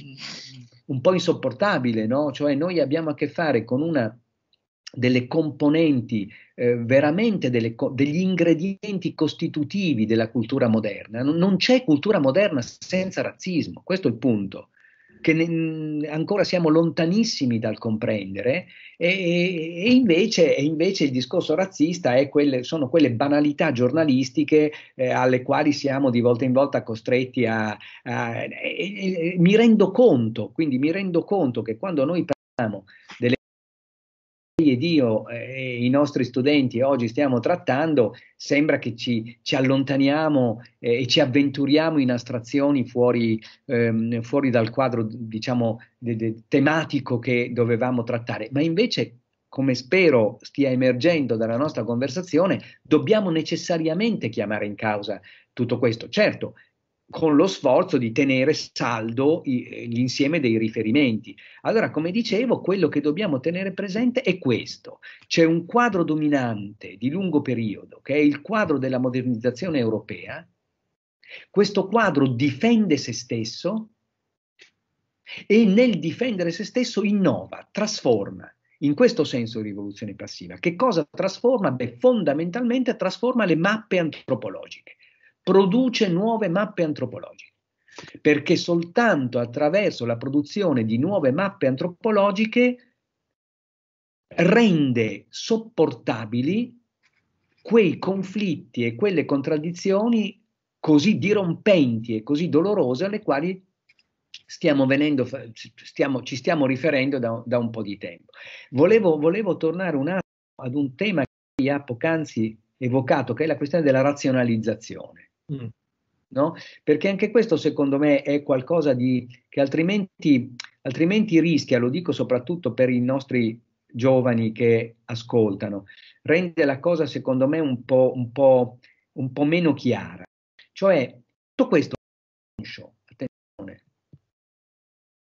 un po insopportabile, no? cioè noi abbiamo a che fare con una delle componenti, eh, veramente delle, degli ingredienti costitutivi della cultura moderna. Non, c'è cultura moderna senza razzismo, questo è il punto che ne, ancora siamo lontanissimi dal comprendere e, e, invece, e invece, il discorso razzista quelle, sono quelle banalità giornalistiche eh, alle quali siamo di volta in volta costretti a... a e, mi rendo conto, quindi mi rendo conto che quando noi parliamo ed io eh, e i nostri studenti oggi stiamo trattando, sembra che ci, ci allontaniamo eh, e ci avventuriamo in astrazioni fuori, ehm, fuori dal quadro, diciamo, de, de, tematico che dovevamo trattare, ma invece come spero stia emergendo dalla nostra conversazione, dobbiamo necessariamente chiamare in causa tutto questo. Certo, con lo sforzo di tenere saldo i, l'insieme dei riferimenti. Allora, come dicevo, quello che dobbiamo tenere presente è questo. C'è un quadro dominante di lungo periodo, che è il quadro della modernizzazione europea. Questo quadro difende se stesso e nel difendere se stesso innova, trasforma. In questo senso rivoluzione passiva. Che cosa trasforma? Beh, fondamentalmente trasforma le mappe antropologiche produce nuove mappe antropologiche perché soltanto attraverso la produzione di nuove mappe antropologiche rende sopportabili quei conflitti e quelle contraddizioni così dirompenti e così dolorose alle quali stiamo venendo, stiamo, ci stiamo riferendo da, da, un po' di tempo. Volevo, volevo tornare un attimo ad un tema che ha poc'anzi evocato, che è la questione della razionalizzazione Mm. No? Perché anche questo secondo me è qualcosa di, che altrimenti, altrimenti rischia, lo dico soprattutto per i nostri giovani che ascoltano, rende la cosa secondo me un po', un po', un po meno chiara. Cioè, tutto questo conscio, attenzione.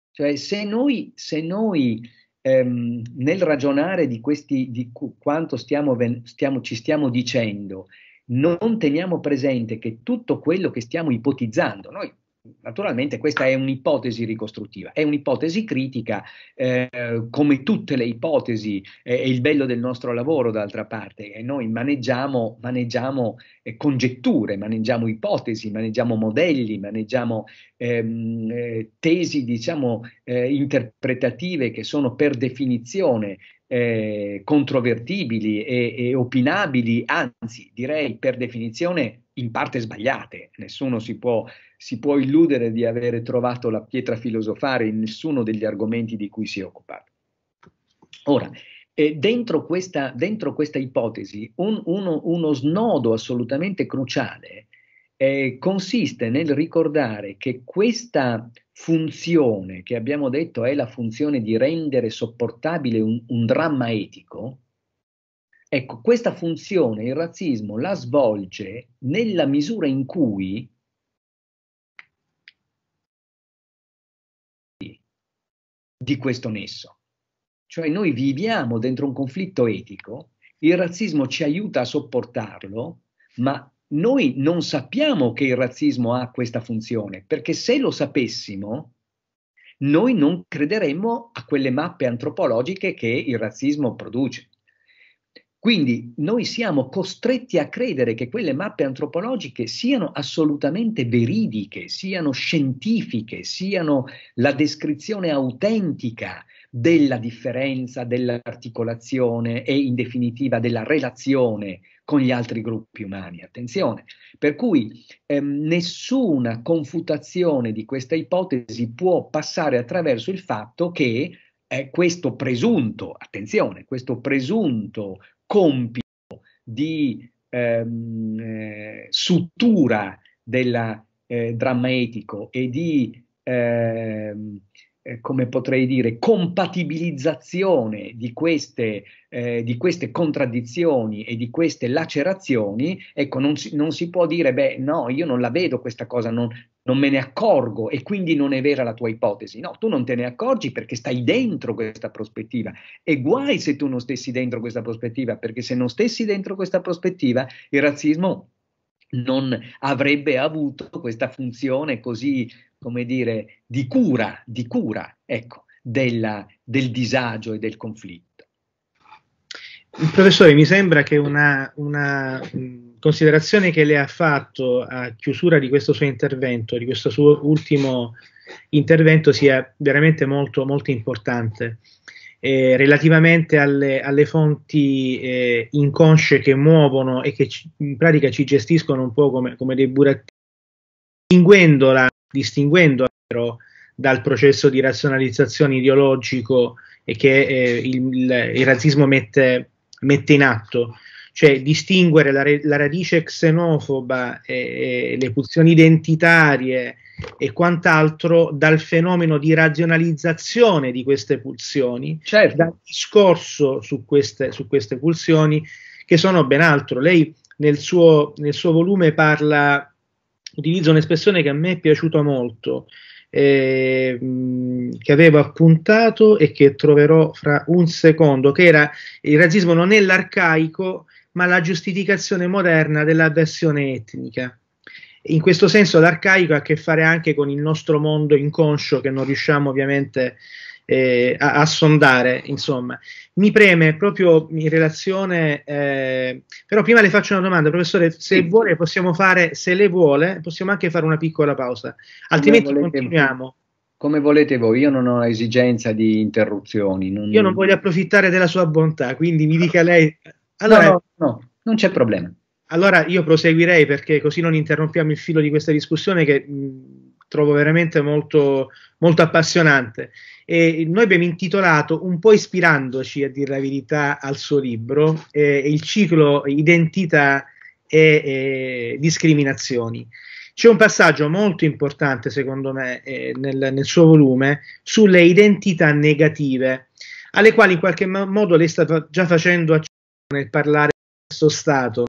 Cioè, se noi, se noi ehm, nel ragionare di, questi, di quanto stiamo, stiamo, ci stiamo dicendo, non teniamo presente che tutto quello che stiamo ipotizzando, noi Naturalmente questa è un'ipotesi ricostruttiva, è un'ipotesi critica eh, come tutte le ipotesi, eh, è il bello del nostro lavoro d'altra parte, e noi maneggiamo, maneggiamo eh, congetture, maneggiamo ipotesi, maneggiamo modelli, maneggiamo ehm, eh, tesi diciamo eh, interpretative che sono per definizione eh, controvertibili e, e opinabili, anzi direi per definizione in parte sbagliate. Nessuno si può, si può illudere di avere trovato la pietra filosofare in nessuno degli argomenti di cui si è occupato. Ora, eh, dentro, questa, dentro, questa, ipotesi, un, uno, uno, snodo assolutamente cruciale eh, consiste nel ricordare che questa funzione che abbiamo detto è la funzione di rendere sopportabile un, un dramma etico, ecco, questa funzione il razzismo la svolge nella misura in cui di questo nesso. Cioè noi viviamo dentro un conflitto etico, il razzismo ci aiuta a sopportarlo, ma noi non sappiamo che il razzismo ha questa funzione, perché se lo sapessimo, noi non crederemmo a quelle mappe antropologiche che il razzismo produce. Quindi noi siamo costretti a credere che quelle mappe antropologiche siano assolutamente veridiche, siano scientifiche, siano la descrizione autentica della differenza, dell'articolazione e in definitiva della relazione con gli altri gruppi umani, attenzione. Per cui ehm, nessuna confutazione di questa ipotesi può passare attraverso il fatto che eh, questo presunto, attenzione, questo presunto compito di ehm, eh, sutura del eh, dramma etico e di ehm, eh, come potrei dire, compatibilizzazione di queste, eh, di queste, contraddizioni e di queste lacerazioni, ecco, non si, non si, può dire, beh, no, io non la vedo questa cosa, non, non me ne accorgo e quindi non è vera la tua ipotesi. No, tu non te ne accorgi perché stai dentro questa prospettiva. E guai se tu non stessi dentro questa prospettiva, perché se non stessi dentro questa prospettiva, il razzismo non avrebbe avuto questa funzione così, come dire, di cura, di cura ecco, della, del disagio e del conflitto. Professore, mi sembra che una, una mm, considerazione che lei ha fatto a chiusura di questo suo intervento, di questo suo ultimo intervento, sia veramente molto, molto importante eh, relativamente alle, alle fonti eh, inconsce che muovono e che ci, in pratica ci gestiscono un po' come, come dei burattini, distinguendola, però, dal processo di razionalizzazione ideologico che eh, il, il, il, razzismo mette, mette, in atto. Cioè distinguere la, la radice xenofoba, e, le pulsioni identitarie, e quant'altro dal fenomeno di razionalizzazione di queste pulsioni, certo. dal discorso su queste, su queste pulsioni che sono ben altro. Lei nel suo, nel suo volume parla, utilizza un'espressione che a me è piaciuta molto, eh, che avevo appuntato e che troverò fra un secondo, che era il razzismo non è l'arcaico, ma la giustificazione moderna dell'avversione etnica in questo senso l'arcaico ha a che fare anche con il nostro mondo inconscio che non riusciamo ovviamente eh, a, a, sondare, insomma. Mi preme proprio in relazione, eh, però prima le faccio una domanda, professore, se sì. vuole possiamo fare, se lei vuole, possiamo anche fare una piccola pausa, altrimenti volete, continuiamo. Come volete voi, io non ho esigenza di interruzioni. Non... Io non voglio approfittare della sua bontà, quindi mi dica lei... Allora, no, no, no non c'è problema allora io proseguirei perché così non interrompiamo il filo di questa discussione che mh, trovo veramente molto, molto appassionante. E noi abbiamo intitolato, un po' ispirandoci a dire la verità al suo libro, eh, il ciclo Identità e eh, Discriminazioni. C'è un passaggio molto importante, secondo me, eh, nel, nel suo volume sulle identità negative, alle quali in qualche modo lei sta già facendo accenno nel parlare di questo stato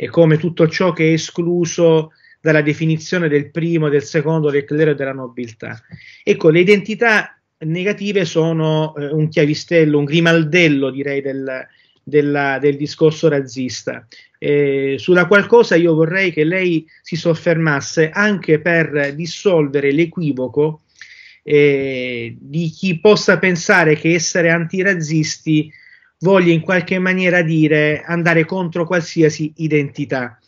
e come tutto ciò che è escluso dalla definizione del primo, del secondo, del clero e della nobiltà. Ecco, le identità negative sono eh, un chiavistello, un grimaldello direi del, della, del discorso razzista. Eh, sulla qualcosa io vorrei che lei si soffermasse anche per dissolvere l'equivoco eh, di chi possa pensare che essere antirazzisti voglia in qualche maniera dire andare contro qualsiasi identità.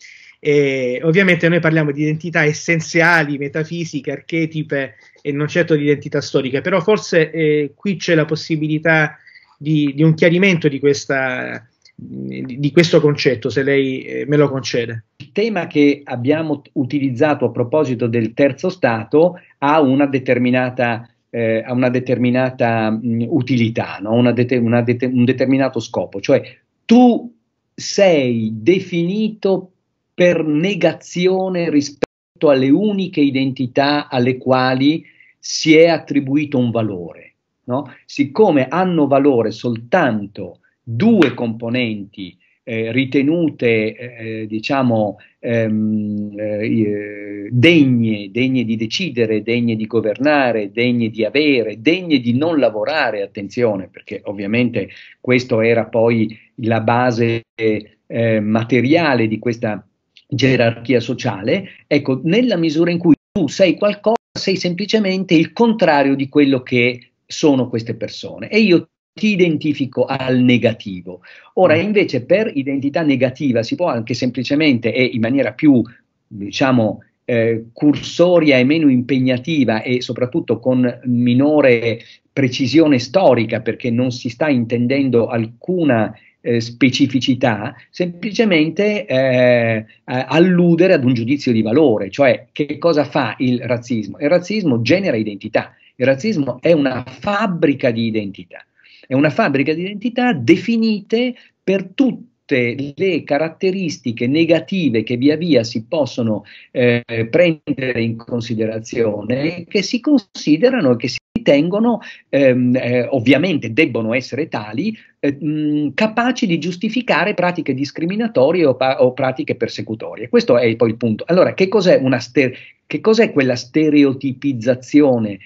E ovviamente noi parliamo di identità essenziali, metafisiche, archetipe e non certo di identità storiche, però forse eh, qui c'è la possibilità di, di un chiarimento di, questa, di, questo concetto, se lei eh, me lo concede. Il tema che abbiamo utilizzato a proposito del terzo Stato ha una determinata eh, a una determinata mh, mm, utilità, no? una de- una de- un determinato scopo, cioè tu sei definito per negazione rispetto alle uniche identità alle quali si è attribuito un valore. No? Siccome hanno valore soltanto due componenti eh, ritenute eh, eh diciamo ehm, eh, eh, degne, degne di decidere, degne di governare, degne di avere, degne di non lavorare, attenzione, perché ovviamente questo era poi la base eh, materiale di questa gerarchia sociale, ecco, nella misura in cui tu sei qualcosa, sei semplicemente il contrario di quello che sono queste persone e io ti identifico al negativo. Ora mm. invece per identità negativa si può anche semplicemente e in maniera più diciamo eh, cursoria e meno impegnativa e soprattutto con minore precisione storica perché non si sta intendendo alcuna eh, specificità, semplicemente eh, alludere ad un giudizio di valore, cioè che cosa fa il razzismo? Il razzismo genera identità, il razzismo è una fabbrica di identità è una fabbrica di identità definite per tutte le caratteristiche negative che via via si possono eh, prendere in considerazione, che si considerano e che si ritengono ehm, eh, ovviamente debbono essere tali, eh, mh, capaci di giustificare pratiche discriminatorie o, pa- o, pratiche persecutorie. Questo è poi il punto. Allora, che cos'è, una ster- che cos'è quella stereotipizzazione?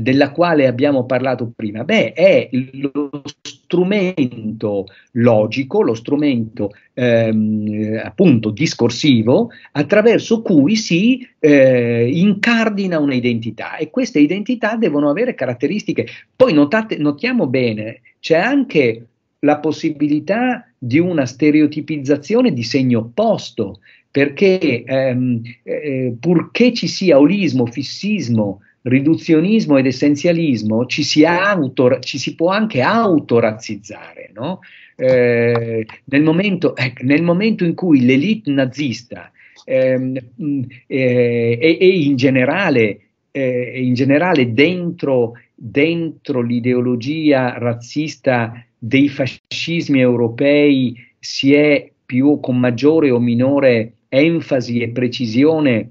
della quale abbiamo parlato prima? Beh, è lo strumento logico, lo strumento ehm, appunto discorsivo attraverso cui si eh, incardina un'identità e queste identità devono avere caratteristiche. Poi notate, notiamo bene, c'è anche la possibilità di una stereotipizzazione di segno opposto, perché ehm, eh, eh purché ci sia olismo, fissismo, riduzionismo ed essenzialismo ci si, auto, ci si può anche autorazzizzare. No? Eh, nel, momento, eh, nel, momento, in cui l'elite nazista ehm, eh, e, e in, generale, eh, in generale, dentro, dentro l'ideologia razzista dei fascismi europei si è più con maggiore o minore enfasi e precisione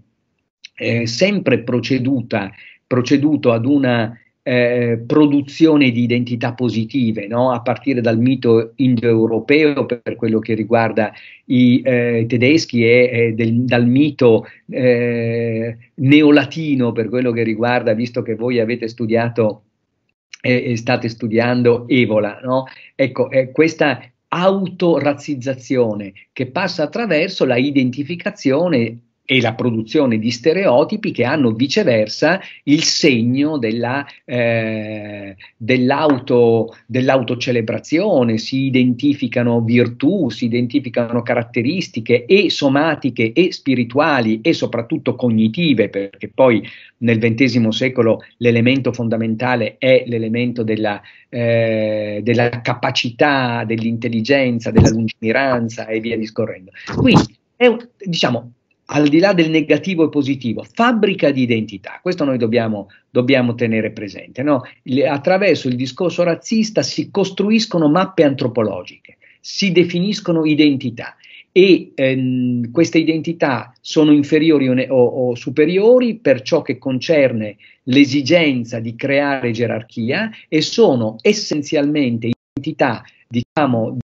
eh, sempre proceduta proceduto ad una eh, produzione di identità positive, no? a partire dal mito indoeuropeo per quello che riguarda i eh, tedeschi e eh, del, dal mito eh, neolatino per quello che riguarda, visto che voi avete studiato e state studiando Evola. No? Ecco, questa autorazzizzazione che passa attraverso la identificazione e la produzione di stereotipi che hanno viceversa il segno della, eh, dell'auto, dell'autocelebrazione, si identificano virtù, si identificano caratteristiche e somatiche e spirituali e soprattutto cognitive, perché poi nel XX secolo l'elemento fondamentale è l'elemento della, eh, della capacità, dell'intelligenza, della lungimiranza e via discorrendo. Quindi è, diciamo, al di là del negativo e positivo, fabbrica di identità. Questo noi dobbiamo, dobbiamo tenere presente. No? attraverso il discorso razzista si costruiscono mappe antropologiche, si definiscono identità e ehm, queste identità sono inferiori o, ne- o, o, superiori per ciò che concerne l'esigenza di creare gerarchia e sono essenzialmente identità diciamo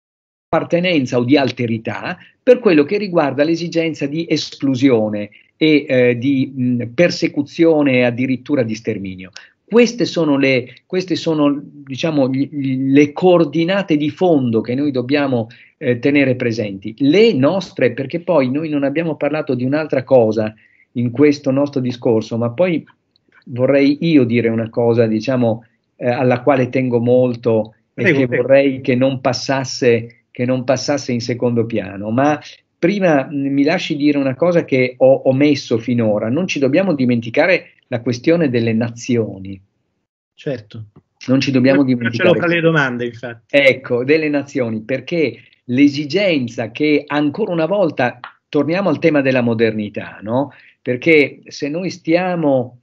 appartenenza o di alterità per quello che riguarda l'esigenza di esclusione e eh, di mh, persecuzione e addirittura di sterminio. Queste sono, le, queste sono diciamo, gli, le coordinate di fondo che noi dobbiamo eh, tenere presenti. Le nostre, perché poi noi non abbiamo parlato di un'altra cosa in questo nostro discorso, ma poi vorrei io dire una cosa, diciamo, eh, alla quale tengo molto e prego, che prego. vorrei che non passasse che non passasse in secondo piano, ma prima mm, mi lasci dire una cosa che ho omesso finora, non ci dobbiamo dimenticare la questione delle nazioni. Certo. Non ci dobbiamo non dimenticare. Faccio le domande, infatti. Ecco, delle nazioni, perché l'esigenza che ancora una volta, torniamo al tema della modernità, no? Perché se noi stiamo,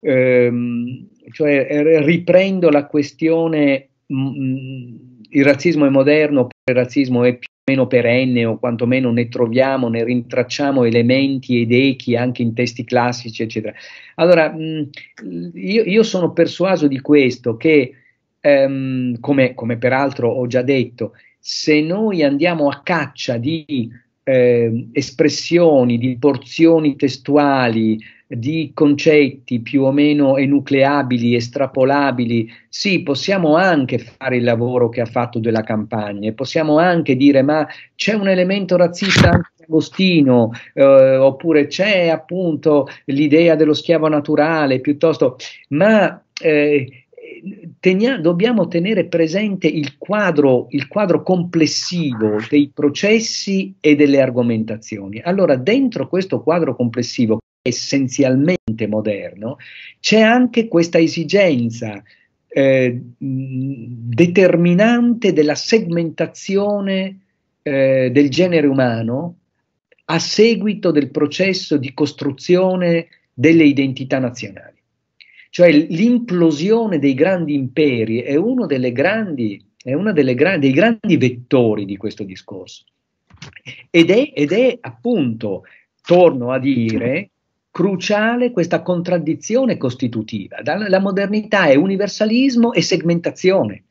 ehm, cioè riprendo la questione... Mh, mm, mm, il razzismo è moderno il razzismo è più o meno perenne o quantomeno ne troviamo, ne rintracciamo elementi ed echi anche in testi classici, eccetera. Allora, io, io sono persuaso di questo, che ehm, come, come, peraltro ho già detto, se noi andiamo a caccia di eh, espressioni, di porzioni testuali, di concetti più o meno enucleabili, estrapolabili, sì, possiamo anche fare il lavoro che ha fatto della campagna, e possiamo anche dire ma c'è un elemento razzista anche in Agostino, eh, oppure c'è appunto l'idea dello schiavo naturale, piuttosto, ma eh, tenia, dobbiamo tenere presente il quadro, il quadro complessivo dei processi e delle argomentazioni. Allora, dentro questo quadro complessivo, essenzialmente moderno, c'è anche questa esigenza eh, determinante della segmentazione eh, del genere umano a seguito del processo di costruzione delle identità nazionali. Cioè l'implosione dei grandi imperi è uno grandi, è delle, dei grandi vettori di questo discorso. Ed è, ed è appunto, torno a dire, cruciale questa contraddizione costitutiva. La modernità è universalismo e segmentazione,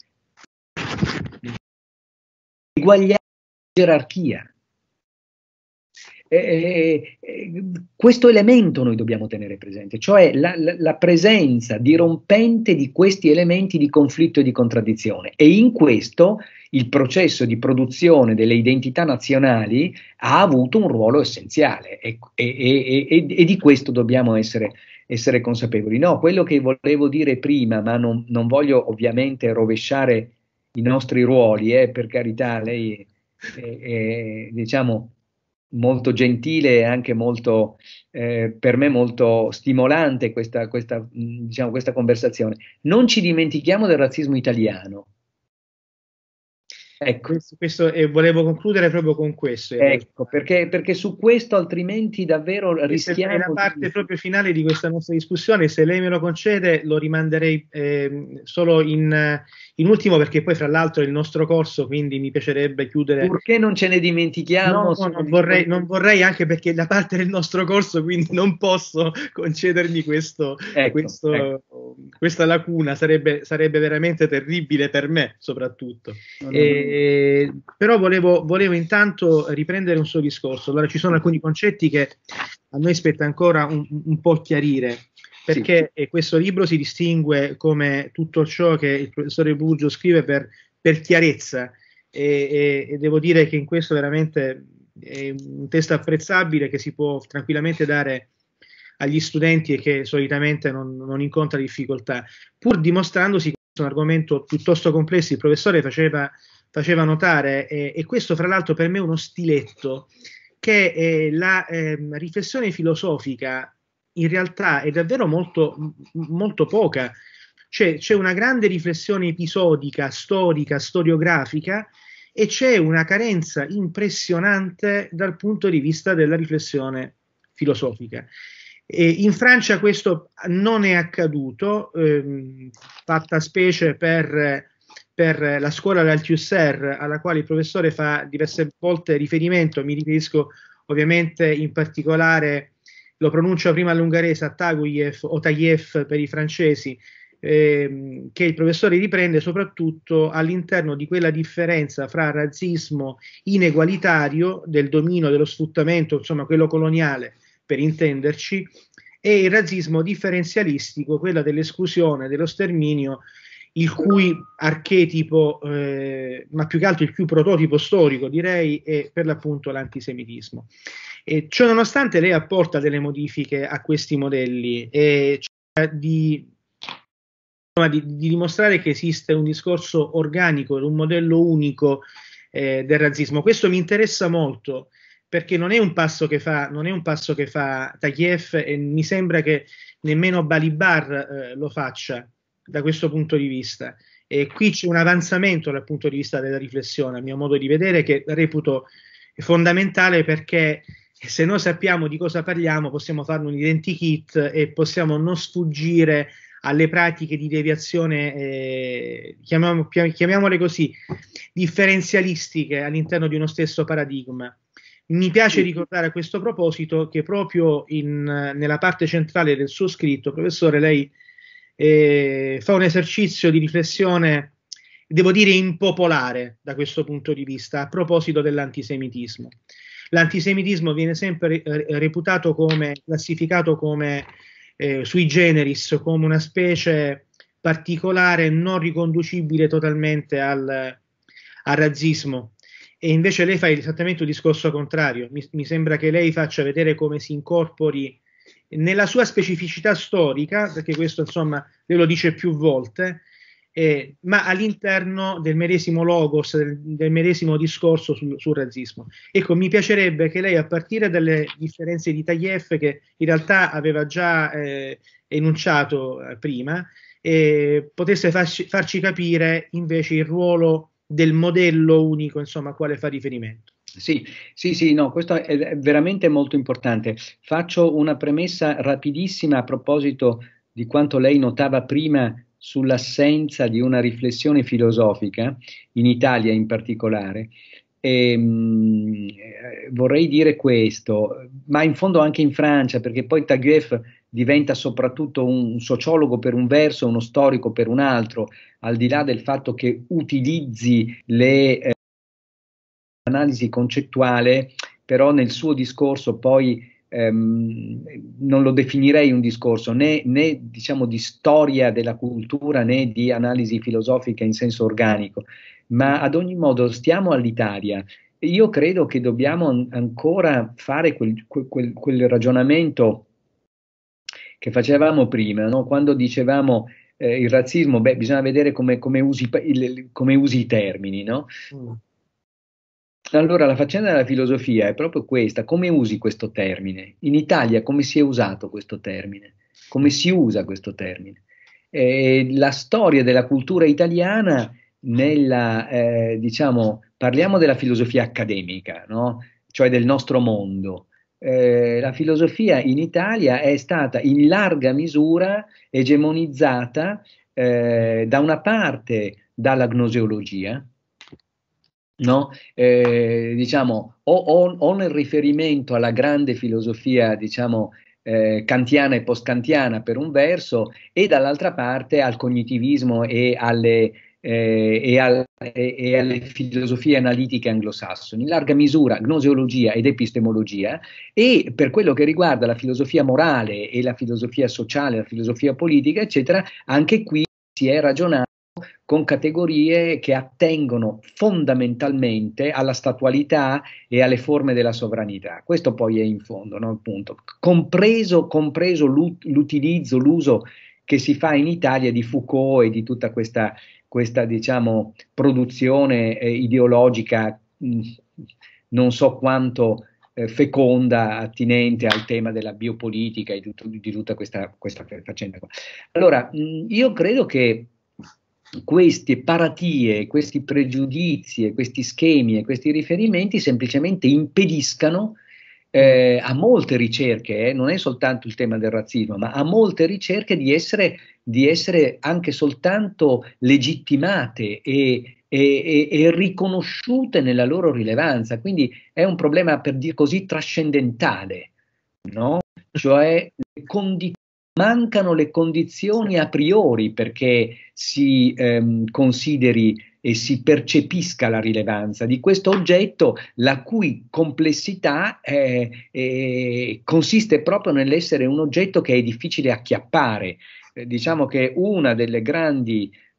eguaglianza e gerarchia. Eh, eh, eh, questo elemento noi dobbiamo tenere presente, cioè la, la, la, presenza dirompente di questi elementi di conflitto e di contraddizione. E in questo il processo di produzione delle identità nazionali ha avuto un ruolo essenziale e, e, e, e di questo dobbiamo essere, essere, consapevoli. No, quello che volevo dire prima, ma non, non voglio ovviamente rovesciare i nostri ruoli, eh, per carità, lei è, è, è diciamo molto gentile e anche molto, eh, per me molto stimolante questa, questa, diciamo, questa conversazione. Non ci dimentichiamo del razzismo italiano. Ecco. Questo, questo, e volevo concludere proprio con questo. Ecco, perché, perché su questo altrimenti davvero rischiamo... È la parte di... proprio finale di questa nostra discussione, se lei me lo concede lo rimanderei eh, solo in, in ultimo, perché poi, fra l'altro, è il nostro corso, quindi mi piacerebbe chiudere. perché non ce ne dimentichiamo? No, non, vorrei, non, vorrei, anche perché è la parte del nostro corso, quindi non posso concedermi questo, ecco, questo, ecco. questa lacuna. Sarebbe, sarebbe, veramente terribile per me, soprattutto. E, però volevo, volevo intanto riprendere un suo discorso. Allora, ci sono alcuni concetti che a noi spetta ancora un, un po' chiarire perché sì. questo libro si distingue come tutto ciò che il professore Bugio scrive per, per chiarezza e, e, e, devo dire che in questo veramente è un testo apprezzabile che si può tranquillamente dare agli studenti e che solitamente non, non incontra difficoltà, pur dimostrandosi che è un argomento piuttosto complesso, il professore faceva, faceva notare eh, e questo fra l'altro per me è uno stiletto che è la eh, riflessione filosofica in realtà è davvero molto, molto poca. C'è, c'è una grande riflessione episodica, storica, storiografica e c'è una carenza impressionante dal punto di vista della riflessione filosofica. E in Francia questo non è accaduto, ehm, fatta specie per, per la scuola d'Althusser, alla quale il professore fa diverse volte riferimento, mi riferisco ovviamente in particolare lo pronuncio prima all'ungherese Tagliev o Tagliev per i francesi, ehm, che il professore riprende soprattutto all'interno di quella differenza fra razzismo inegualitario del dominio, dello sfruttamento, insomma quello coloniale per intenderci, e il razzismo differenzialistico, quello dell'esclusione, dello sterminio, il cui archetipo, eh, ma più che altro il più prototipo storico direi, è per l'appunto l'antisemitismo. E nonostante lei apporta delle modifiche a questi modelli e cerca di, di, di dimostrare che esiste un discorso organico, un modello unico eh, del razzismo. Questo mi interessa molto perché non è un passo che fa, non è un passo che fa Takief e mi sembra che nemmeno Balibar eh, lo faccia da questo punto di vista. E qui c'è un avanzamento dal punto di vista della riflessione, a mio modo di vedere, che reputo fondamentale perché se noi sappiamo di cosa parliamo possiamo farne un identikit e possiamo non sfuggire alle pratiche di deviazione, eh, chiamiamo, chiamiamole così, differenzialistiche all'interno di uno stesso paradigma. Mi piace ricordare a questo proposito che proprio in, nella parte centrale del suo scritto, professore, lei eh, fa un esercizio di riflessione, devo dire impopolare da questo punto di vista, a proposito dell'antisemitismo l'antisemitismo viene sempre eh, reputato come, classificato come eh, sui generis, come una specie particolare non riconducibile totalmente al, al razzismo. E invece lei fa esattamente il discorso contrario. Mi, mi, sembra che lei faccia vedere come si incorpori nella sua specificità storica, perché questo insomma lei lo dice più volte, eh, ma all'interno del medesimo logos, del, del medesimo discorso sul, sul, razzismo. Ecco, mi piacerebbe che lei, a partire dalle differenze di Taglief, che in realtà aveva già eh, enunciato eh, prima, eh, potesse farci, farci capire invece il ruolo del modello unico, insomma, a quale fa riferimento. Sì, sì, sì, no, questo è veramente molto importante. Faccio una premessa rapidissima a proposito di quanto lei notava prima sull'assenza di una riflessione filosofica, in Italia in particolare. E, ehm, mh, eh, vorrei dire questo, ma in fondo anche in Francia, perché poi Taguieff diventa soprattutto un sociologo per un verso, uno storico per un altro, al di là del fatto che utilizzi l'analisi eh, concettuale, però nel suo discorso poi ehm, non lo definirei un discorso né, né diciamo, di storia della cultura né di analisi filosofica in senso organico, ma ad ogni modo stiamo all'Italia. Io credo che dobbiamo an- ancora fare quel, quel, quel, ragionamento che facevamo prima, no? quando dicevamo eh, il razzismo, beh, bisogna vedere come, come, usi, il, come usi, i termini. No? Mm. Allora la faccenda della filosofia è proprio questa, come usi questo termine? In Italia come si è usato questo termine? Come si usa questo termine? Eh, la storia della cultura italiana nella, eh, diciamo, parliamo della filosofia accademica, no? cioè del nostro mondo. Eh, la filosofia in Italia è stata in larga misura egemonizzata eh, da una parte dalla gnoseologia, No? Eh, diciamo, o, o, o, nel riferimento alla grande filosofia, diciamo, eh, kantiana e post-kantiana per un verso, e dall'altra parte al cognitivismo e alle, eh, e, al, e, e alle filosofie analitiche anglosassoni, in larga misura gnoseologia ed epistemologia, e per quello che riguarda la filosofia morale e la filosofia sociale, la filosofia politica, eccetera, anche qui si è ragionato con categorie che attengono fondamentalmente alla statualità e alle forme della sovranità. Questo poi è in fondo no? il punto, compreso, compreso l'utilizzo, l'uso che si fa in Italia di Foucault e di tutta questa, questa diciamo, produzione eh, ideologica mh, mm, non so quanto eh, feconda attinente al tema della biopolitica e di, di tutta questa, questa faccenda. Allora, mh, mm, io credo che queste paratie, questi pregiudizi, questi schemi e questi riferimenti semplicemente impediscano eh, a molte ricerche, eh, non è soltanto il tema del razzismo, ma a molte ricerche di essere, di essere anche soltanto legittimate e, e, e, riconosciute nella loro rilevanza. Quindi è un problema, per dire così, trascendentale, no? cioè le condizioni mancano le condizioni a priori perché si ehm, consideri e si percepisca la rilevanza di questo oggetto, la cui complessità eh, eh, consiste proprio nell'essere un oggetto che è difficile acchiappare. Eh, diciamo che uno ehm,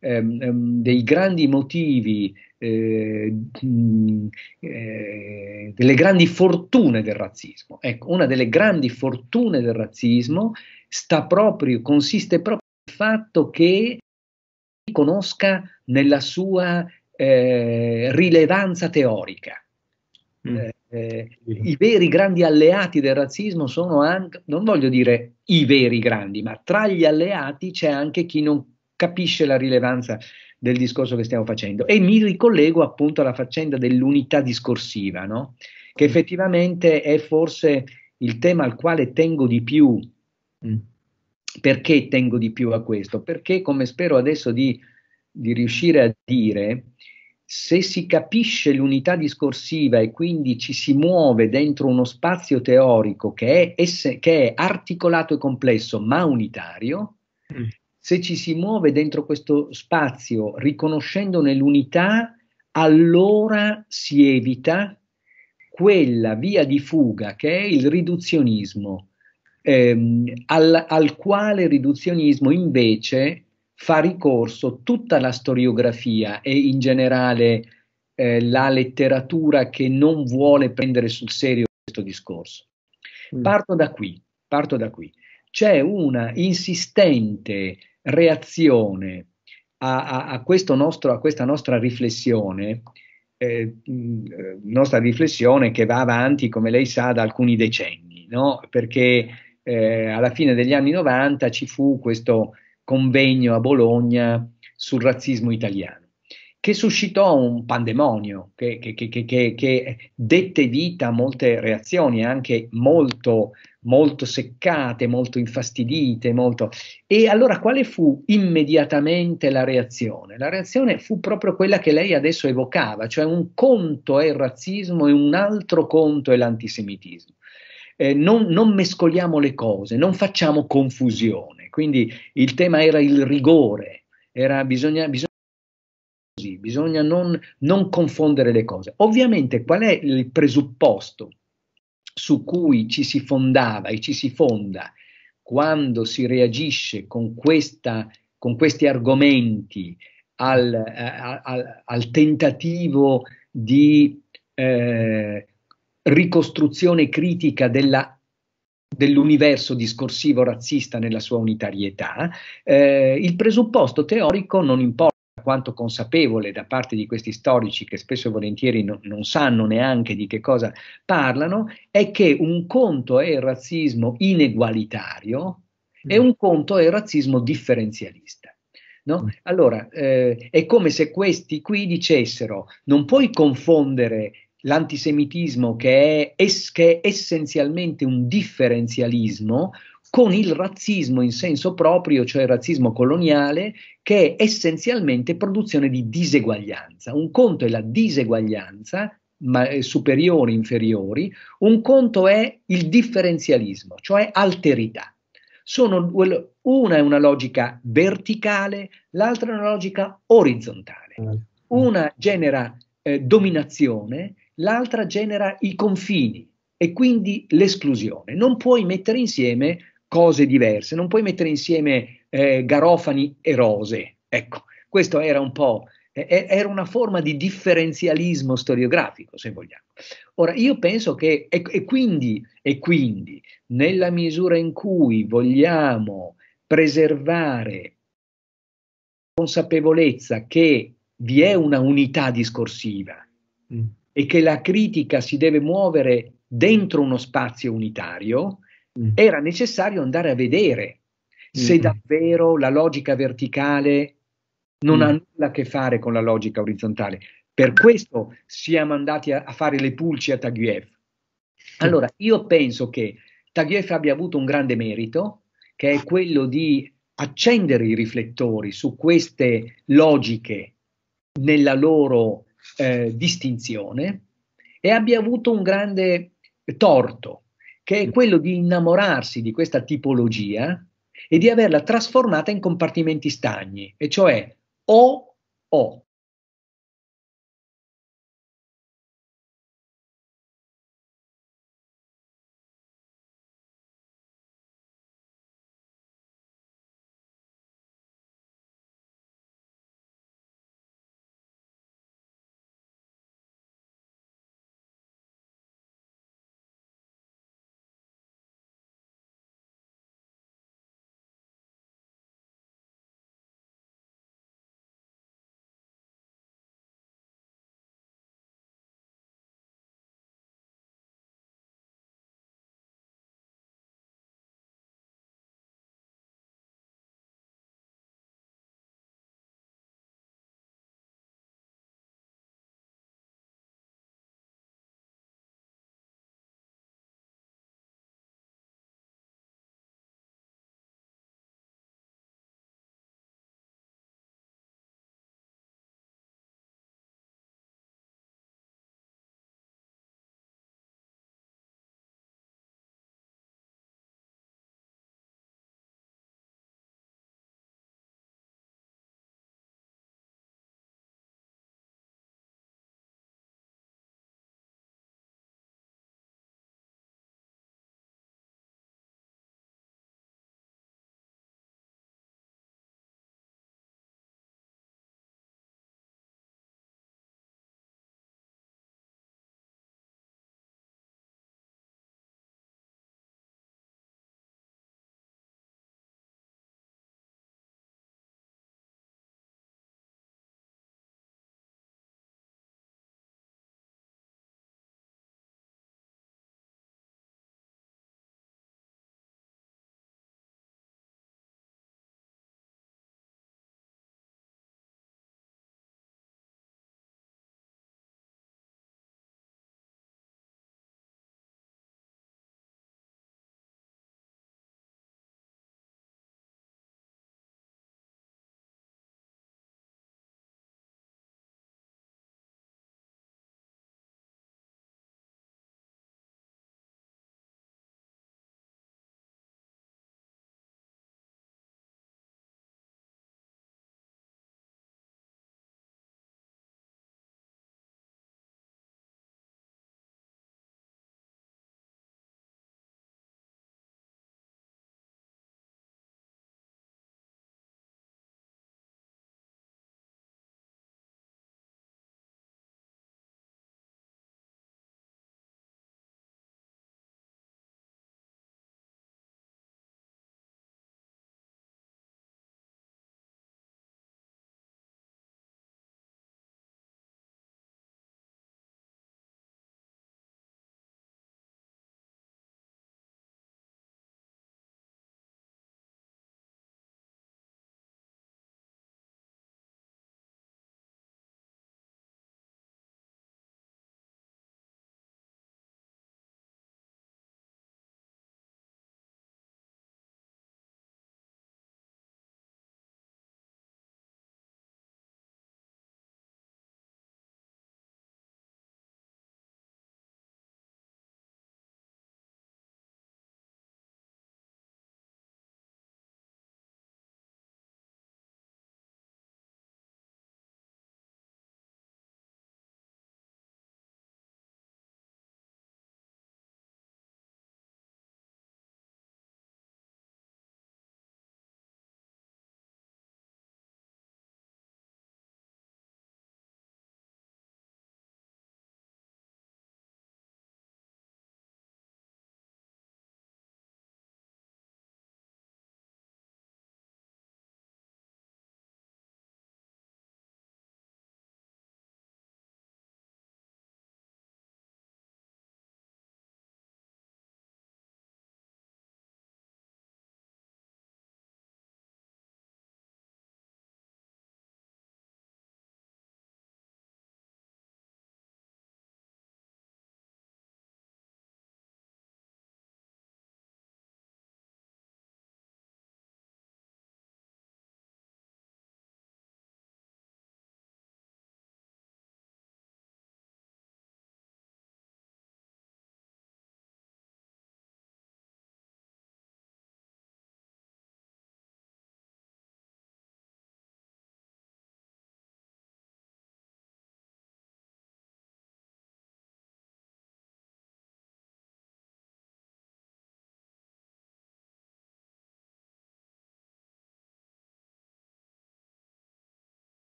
ehm, dei grandi motivi eh, mm, eh, delle grandi fortune del razzismo. Ecco, una delle grandi fortune del razzismo sta proprio, consiste proprio nel fatto che conosca nella sua eh, rilevanza teorica. Mm. Eh, mm. I veri grandi alleati del razzismo sono anche, non voglio dire i veri grandi, ma tra gli alleati c'è anche chi non capisce la rilevanza del discorso che stiamo facendo. E mi ricollego appunto alla faccenda dell'unità discorsiva, no? che effettivamente è forse il tema al quale tengo di più Mm. Perché tengo di più a questo? Perché, come spero adesso di, di riuscire a dire, se si capisce l'unità discorsiva e quindi ci si muove dentro uno spazio teorico che è, esse, che è articolato e complesso ma unitario, mm. se ci si muove dentro questo spazio riconoscendone l'unità, allora si evita quella via di fuga che è il riduzionismo, ehm, al, al quale riduzionismo invece fa ricorso tutta la storiografia e in generale eh, la letteratura che non vuole prendere sul serio questo discorso. Mm. Parto da qui, parto da qui. C'è una insistente reazione a, a, a, nostro, a questa nostra riflessione, eh, mm, eh, nostra riflessione che va avanti, come lei sa, da alcuni decenni, no? perché eh, alla fine degli anni 90 ci fu questo convegno a Bologna sul razzismo italiano che suscitò un pandemonio, che, che, che, che, dette vita a molte reazioni, anche molto, molto seccate, molto infastidite. Molto... E allora quale fu immediatamente la reazione? La reazione fu proprio quella che lei adesso evocava, cioè un conto è il razzismo e un altro conto è l'antisemitismo eh, non, non mescoliamo le cose, non facciamo confusione. Quindi il tema era il rigore, era bisogna, bisogna bisogna non, non, confondere le cose. Ovviamente qual è il presupposto su cui ci si fondava e ci si fonda quando si reagisce con, questa, con questi argomenti al, eh, al, al tentativo di eh, ricostruzione critica della dell'universo discorsivo razzista nella sua unitarietà, eh, il presupposto teorico non importa quanto consapevole da parte di questi storici che spesso e volentieri no, non sanno neanche di che cosa parlano, è che un conto è il razzismo inegualitario mm. e un conto è il razzismo differenzialista. No? Mm. Allora, eh, è come se questi qui dicessero non puoi confondere l'antisemitismo che è, es- che è essenzialmente un differenzialismo con il razzismo in senso proprio, cioè il razzismo coloniale, che è essenzialmente produzione di diseguaglianza. Un conto è la diseguaglianza ma, superiori, inferiori, un conto è il differenzialismo, cioè alterità. Sono, una è una logica verticale, l'altra è una logica orizzontale. Eh. Una genera eh, dominazione l'altra genera i confini e quindi l'esclusione. Non puoi mettere insieme cose diverse, non puoi mettere insieme eh, garofani e rose. Ecco, questo era un po' eh, eh, era una forma di differenzialismo storiografico, se vogliamo. Ora, io penso che, e, e, quindi, e quindi, nella misura in cui vogliamo preservare consapevolezza che vi è una unità discorsiva, mm e che la critica si deve muovere dentro uno spazio unitario, mm. era necessario andare a vedere se mm. davvero la logica verticale non mm. ha nulla a che fare con la logica orizzontale. Per questo siamo andati a, a fare le pulci a Taguieff. Allora, io penso che Taguieff abbia avuto un grande merito, che è quello di accendere i riflettori su queste logiche nella loro eh, distinzione e abbia avuto un grande torto, che è mm. quello di innamorarsi di questa tipologia e di averla trasformata in compartimenti stagni, e cioè o o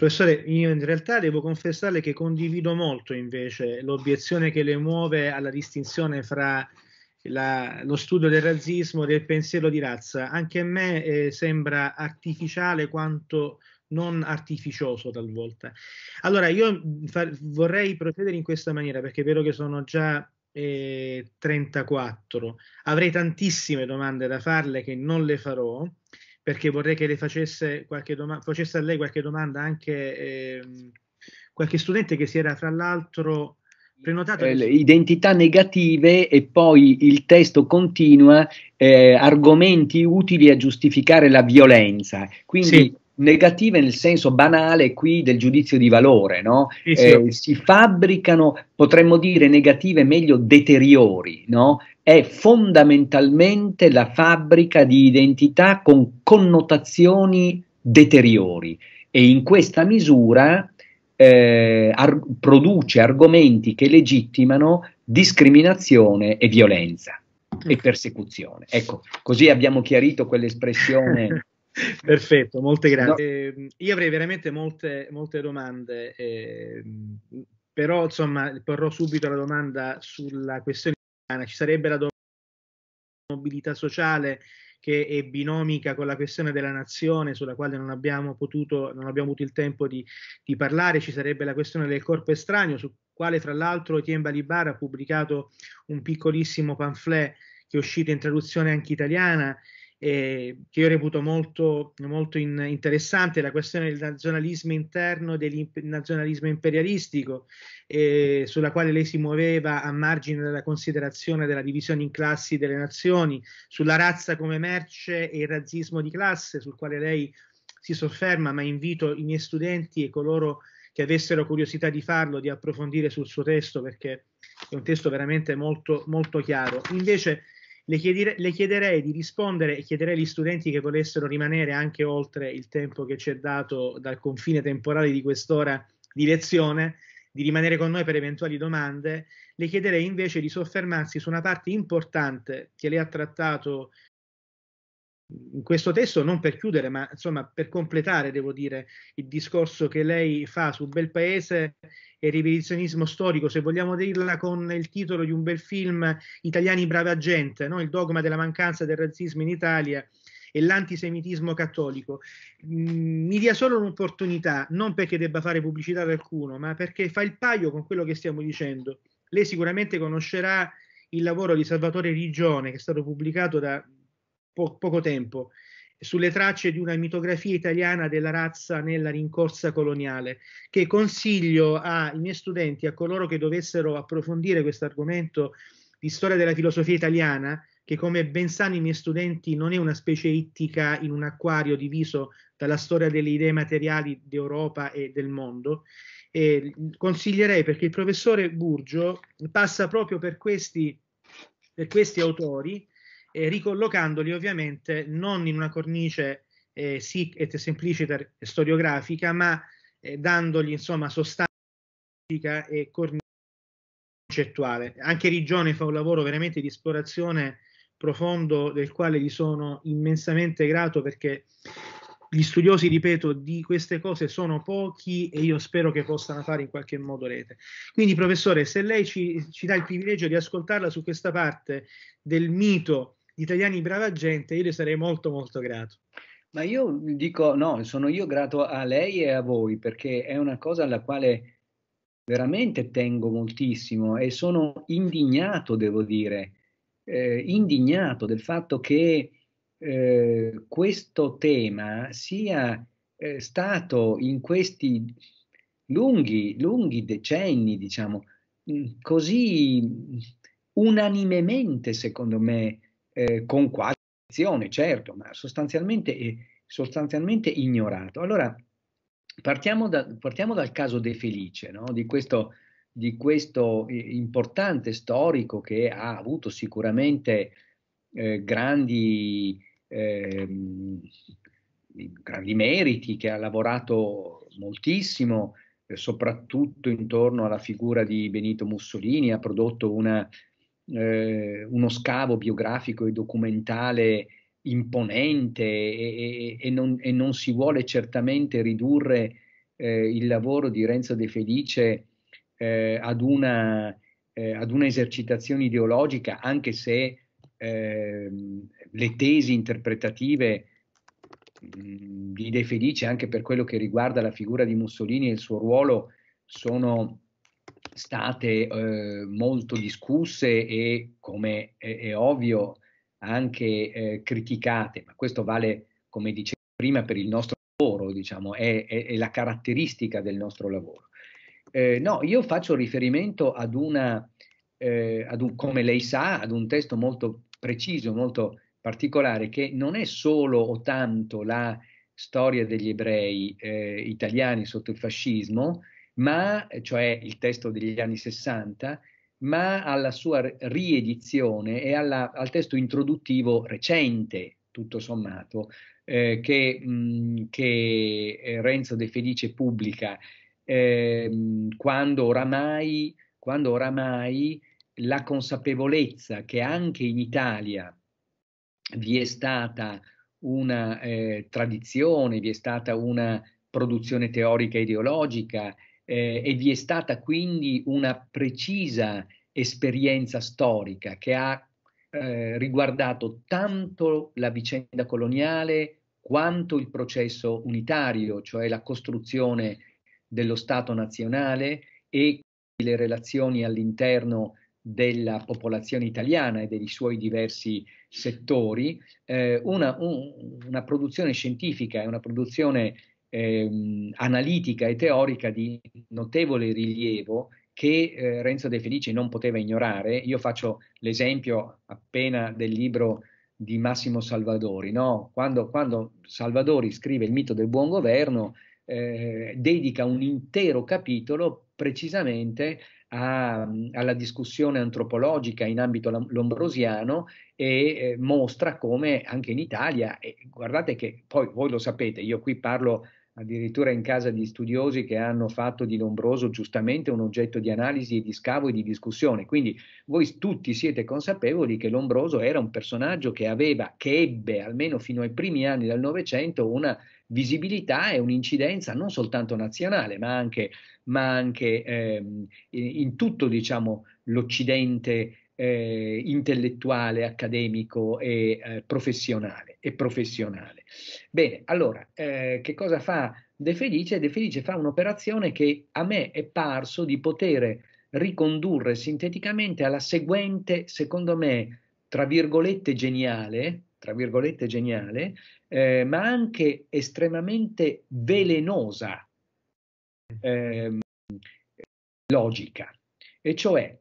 Professore, io in realtà devo confessarle che condivido molto invece l'obiezione che le muove alla distinzione fra la, lo studio del razzismo e del pensiero di razza. Anche a me eh, sembra artificiale quanto non artificioso talvolta. Allora, io mm, far, vorrei procedere in questa maniera perché è vero che sono già eh, 34, avrei tantissime domande da farle che non le farò perché vorrei che le facesse, doma- facesse a lei qualche domanda anche ehm, qualche studente che si era fra l'altro prenotato. Eh, identità negative e poi il testo continua eh, argomenti utili a giustificare la violenza. Quindi sì negative nel senso banale qui del giudizio di valore, no? sì, sì. Eh, si fabbricano, potremmo dire negative, meglio deteriori, no? è fondamentalmente la fabbrica di identità con connotazioni deteriori e in questa misura eh, ar- produce argomenti che legittimano discriminazione e violenza e persecuzione. Ecco, così abbiamo chiarito quell'espressione Perfetto, molte grazie. No. Eh, io avrei veramente molte, molte domande, eh, però insomma porrò subito la domanda sulla questione italiana. Ci sarebbe la domanda sulla mobilità sociale che è binomica con la questione della nazione, sulla quale non abbiamo potuto, non abbiamo avuto il tempo di, di parlare, ci sarebbe la questione del corpo estraneo, su quale tra l'altro Etienne Balibar ha pubblicato un piccolissimo pamphlet che è uscito in traduzione anche italiana eh, che io reputo molto, molto in, interessante, la questione del nazionalismo interno, e del nazionalismo imperialistico, eh, sulla quale lei si muoveva a margine della considerazione della divisione in classi delle nazioni, sulla razza come merce e il razzismo di classe, sul quale lei si sofferma, ma invito i miei studenti e coloro che avessero curiosità di farlo, di approfondire sul suo testo, perché è un testo veramente molto, molto chiaro. Invece, le, chiedere, le chiederei di rispondere e chiederei agli studenti che volessero rimanere anche oltre il tempo che ci è dato dal confine temporale di quest'ora di lezione, di rimanere con noi per eventuali domande, le chiederei invece di soffermarsi su una parte importante che lei ha trattato in questo testo, non per chiudere, ma insomma per completare, devo dire, il discorso che lei fa su Bel Paese e rivisionismo storico, se vogliamo dirla con il titolo di un bel film, Italiani brava gente, no? il dogma della mancanza del razzismo in Italia e l'antisemitismo cattolico. Mm, mi dia solo un'opportunità, non perché debba fare pubblicità ad alcuno, ma perché fa il paio con quello che stiamo dicendo. Lei sicuramente conoscerà il lavoro di Salvatore Rigione, che è stato pubblicato da po- poco tempo, sulle tracce di una mitografia italiana della razza nella rincorsa coloniale, che consiglio ai miei studenti, a coloro che dovessero approfondire questo argomento di storia della filosofia italiana, che come ben sanno i miei studenti non è una specie ittica in un acquario diviso dalla storia delle idee materiali d'Europa e del mondo. E consiglierei perché il professore Burgio passa proprio per questi, per questi autori eh, ricollocandoli ovviamente non in una cornice eh, sic et sempliciter storiografica, ma eh, dandogli insomma sostanza e cornice concettuale. Anche Rigione fa un lavoro veramente di esplorazione profondo del quale gli sono immensamente grato perché gli studiosi, ripeto, di queste cose sono pochi e io spero che possano fare in qualche modo rete. Quindi, professore, se lei ci, ci dà il privilegio di ascoltarla su questa parte del mito gli italiani brava gente, io le sarei molto molto grato. Ma io dico no, sono io grato a lei e a voi perché è una cosa alla quale veramente tengo moltissimo e sono indignato, devo dire, eh, indignato del fatto che eh, questo tema sia eh, stato in questi lunghi, lunghi decenni, diciamo, così unanimemente, secondo me, eh, con qualche azione, certo, ma sostanzialmente, sostanzialmente ignorato. Allora, partiamo, da, partiamo, dal caso De Felice, no? di questo, di questo eh, importante storico che ha avuto sicuramente eh, grandi, eh, grandi, meriti, che ha lavorato moltissimo, eh, soprattutto intorno alla figura di Benito Mussolini, ha prodotto una eh, uno scavo biografico e documentale imponente e, e, e, non, e non, si vuole certamente ridurre eh, il lavoro di Renzo De Felice eh, ad una, eh, ad, una, esercitazione ideologica, anche se ehm, le tesi interpretative mm, di De Felice, anche per quello che riguarda la figura di Mussolini e il suo ruolo, sono state eh, molto discusse e, come è, è ovvio, anche eh, criticate, ma questo vale, come dicevo prima, per il nostro lavoro, diciamo, è, è, è la caratteristica del nostro lavoro. Eh, no, io faccio riferimento ad una, eh, ad un, come lei sa, ad un testo molto preciso, molto particolare, che non è solo o tanto la storia degli ebrei eh, italiani sotto il fascismo, ma, cioè il testo degli anni 60, ma alla sua riedizione e alla, al testo introduttivo recente, tutto sommato, eh, che, mh, mm, che, eh, Renzo De Felice pubblica eh, quando oramai, quando oramai la consapevolezza che anche in Italia vi è stata una eh, tradizione, vi è stata una produzione teorica e ideologica eh, e vi è stata quindi una precisa esperienza storica che ha eh, riguardato tanto la vicenda coloniale quanto il processo unitario, cioè la costruzione dello Stato nazionale e le relazioni all'interno della popolazione italiana e dei suoi diversi settori, eh, una, un, una, produzione scientifica e una produzione ehm, analitica e teorica di notevole rilievo che eh, Renzo De Felice non poteva ignorare. Io faccio l'esempio appena del libro di Massimo Salvadori, no? quando, quando, Salvadori scrive Il mito del buon governo, eh, dedica un intero capitolo precisamente a, alla discussione antropologica in ambito lombrosiano e eh, mostra come anche in Italia, e guardate che poi voi lo sapete, io qui parlo addirittura in casa di studiosi che hanno fatto di Lombroso giustamente un oggetto di analisi e di scavo e di discussione. Quindi voi tutti siete consapevoli che Lombroso era un personaggio che aveva, che ebbe almeno fino ai primi anni del Novecento una visibilità e un'incidenza non soltanto nazionale, ma anche, ma anche ehm, in tutto diciamo, l'Occidente eh, intellettuale, accademico e, eh, professionale, e, professionale, Bene, allora, eh, che cosa fa De Felice? De Felice fa un'operazione che a me è parso di poter ricondurre sinteticamente alla seguente, secondo me, tra virgolette geniale, tra virgolette geniale, eh, ma anche estremamente velenosa ehm, logica, e cioè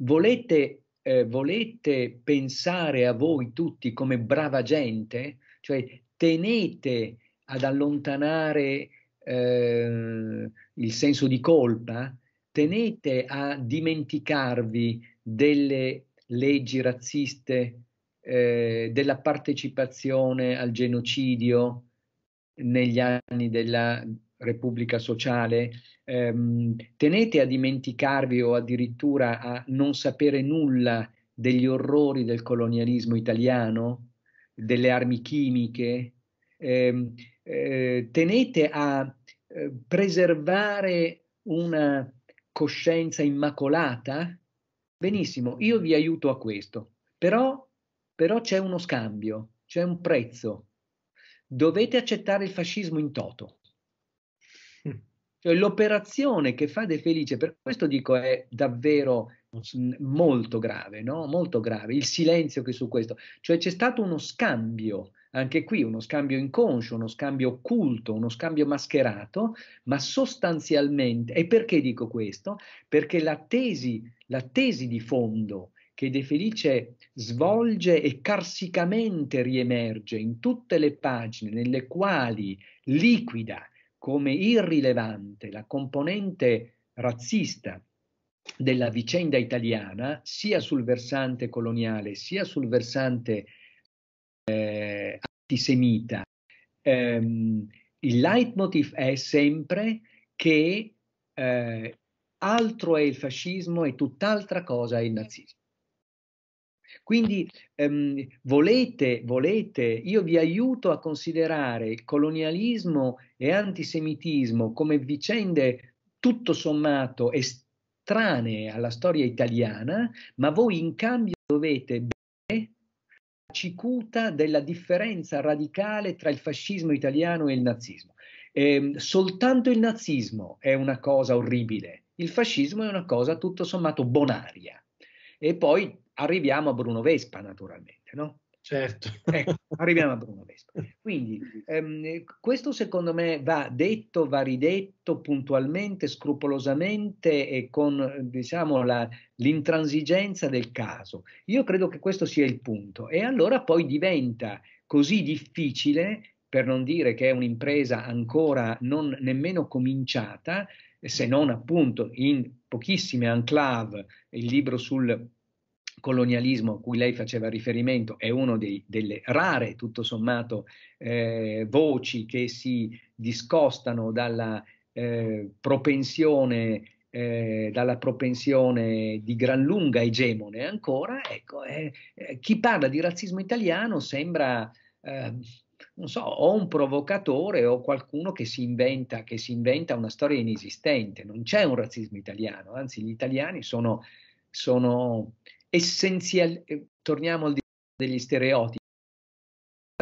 volete, eh, volete pensare a voi tutti come brava gente? Cioè tenete ad allontanare eh, il senso di colpa? Tenete a dimenticarvi delle leggi razziste, eh, della partecipazione al genocidio negli anni della, Repubblica Sociale, ehm, tenete a dimenticarvi o addirittura a non sapere nulla degli orrori del colonialismo italiano, delle armi chimiche, ehm, eh, tenete a eh, preservare una coscienza immacolata? Benissimo, io vi aiuto a questo, però, però c'è uno scambio, c'è un prezzo. Dovete accettare il fascismo in toto cioè l'operazione che fa De Felice, per questo dico è davvero molto grave, no? molto grave, il silenzio che su questo, cioè c'è stato uno scambio, anche qui uno scambio inconscio, uno scambio occulto, uno scambio mascherato, ma sostanzialmente, e perché dico questo? Perché la tesi, la tesi di fondo che De Felice svolge e carsicamente riemerge in tutte le pagine nelle quali liquida come irrilevante la componente razzista della vicenda italiana, sia sul versante coloniale sia sul versante eh, antisemita, ehm, il leitmotiv è sempre che eh, altro è il fascismo e tutt'altra cosa è il nazismo. Quindi ehm, volete, volete, io vi aiuto a considerare colonialismo e antisemitismo come vicende tutto sommato estranee alla storia italiana, ma voi in cambio dovete cicuta della differenza radicale tra il fascismo italiano e il nazismo. Eh, soltanto il nazismo è una cosa orribile, il fascismo è una cosa tutto sommato bonaria. E poi arriviamo a Bruno Vespa naturalmente, no? Certo. Ecco, arriviamo a Bruno Vespa. Quindi ehm, questo secondo me va detto, va ridetto puntualmente, scrupolosamente e con diciamo, la, l'intransigenza del caso. Io credo che questo sia il punto e allora poi diventa così difficile, per non dire che è un'impresa ancora non nemmeno cominciata, se non appunto in pochissime enclave, il libro sul colonialismo a cui lei faceva riferimento è una delle rare, tutto sommato, eh, voci che si discostano dalla, eh, propensione, eh, dalla propensione di gran lunga egemone ancora, ecco, chi parla di razzismo italiano sembra ehm, non so, o un provocatore o qualcuno che si, inventa, che si inventa, una storia inesistente. Non c'è un razzismo italiano, anzi gli italiani sono, sono essenziale, eh, torniamo al di degli stereotipi,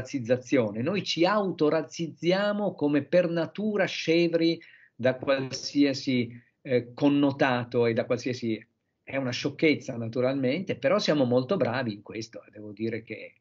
razzizzazione, noi ci autorazzizziamo come per natura scevri da qualsiasi eh, connotato e da qualsiasi... è una sciocchezza naturalmente, però siamo molto bravi in questo, eh, devo dire che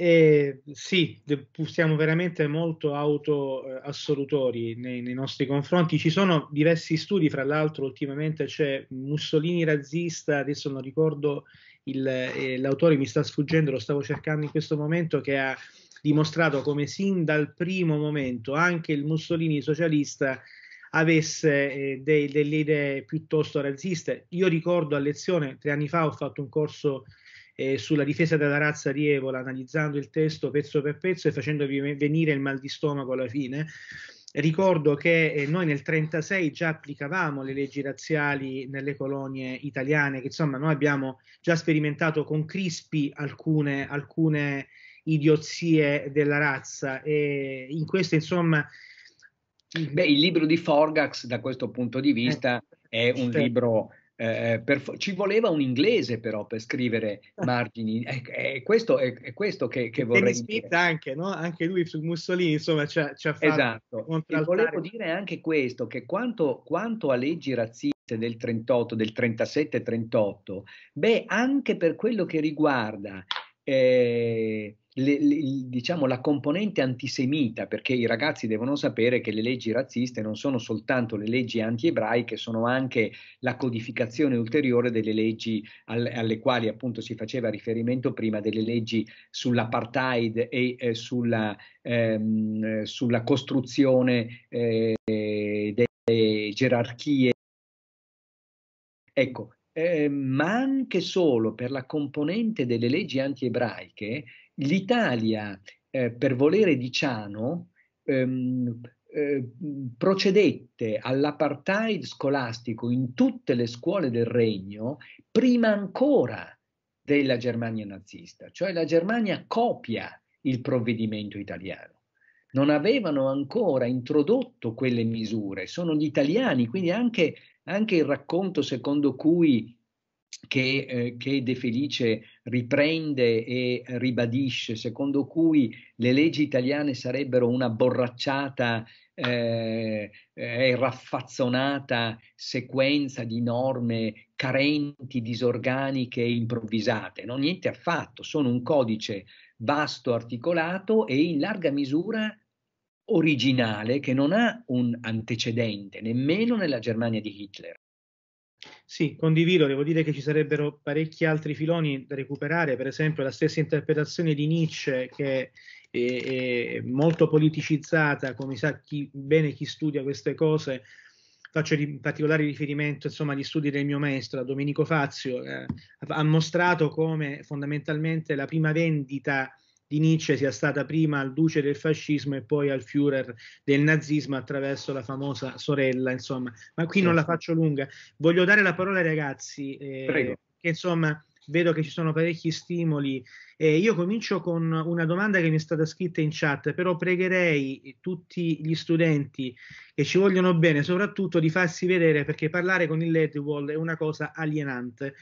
e sì, siamo veramente molto autoassolutori eh, nei, nei nostri confronti. Ci sono diversi studi, fra l'altro ultimamente c'è Mussolini razzista, adesso non ricordo il, eh, l'autore, mi sta sfuggendo, lo stavo cercando in questo momento, che ha dimostrato come sin dal primo momento anche il Mussolini socialista avesse eh, dei, delle idee piuttosto razziste. Io ricordo a lezione, tre anni fa ho fatto un corso eh, sulla difesa della razza di Evola, analizzando il testo pezzo per pezzo e facendovi venire il mal di stomaco alla fine. Ricordo che eh, noi nel 1936 già applicavamo le leggi razziali nelle colonie italiane, che insomma noi abbiamo già sperimentato con crispi alcune, alcune idiozie della razza e in questo insomma... Beh, il libro di Forgax da questo punto di vista eh, è un certo. libro eh, eh, per, ci voleva un inglese però per scrivere margini, è, è questo, è, è questo che, che vorrei Smith dire. anche, no? anche lui su Mussolini insomma ci ha, ci ha fatto Esatto, e volevo dire anche questo, che quanto, quanto a leggi razziste del 38, del 37-38, beh anche per quello che riguarda eh, le, le, diciamo, la componente antisemita, perché i ragazzi devono sapere che le leggi razziste non sono soltanto le leggi anti-ebraiche, sono anche la codificazione ulteriore delle leggi al, alle quali appunto si faceva riferimento prima, delle leggi sull'apartheid e eh, sulla, ehm, sulla, costruzione eh, delle gerarchie. Ecco, eh, ma anche solo per la componente delle leggi anti-ebraiche, l'Italia, eh, per volere di Ciano, ehm, eh, procedette all'apartheid scolastico in tutte le scuole del regno prima ancora della Germania nazista, cioè la Germania copia il provvedimento italiano. Non avevano ancora introdotto quelle misure, sono gli italiani, quindi anche, anche il racconto secondo cui che, eh, che, De Felice riprende e ribadisce, secondo cui le leggi italiane sarebbero una borracciata eh, eh, e eh, raffazzonata sequenza di norme carenti, disorganiche e improvvisate. No, niente affatto, sono un codice vasto, articolato e in larga misura originale che non ha un antecedente nemmeno nella Germania di Hitler. Sì, condivido, devo dire che ci sarebbero parecchi altri filoni da recuperare, per esempio la stessa interpretazione di Nietzsche che è, è molto politicizzata, come sa chi, bene chi studia queste cose, faccio di, particolare riferimento insomma, agli studi del mio maestro, Domenico Fazio, eh, ha mostrato come fondamentalmente la prima vendita di Nietzsche sia stata prima al duce del fascismo e poi al Führer del nazismo attraverso la famosa sorella, insomma. Ma qui non la certo. faccio lunga. Voglio dare la parola ai ragazzi, eh, che insomma vedo che ci sono parecchi stimoli. Eh, io comincio con una domanda che mi è stata scritta in chat, però pregherei tutti gli studenti che ci vogliono bene, soprattutto di farsi vedere, perché parlare con il Ledwall è una cosa alienante.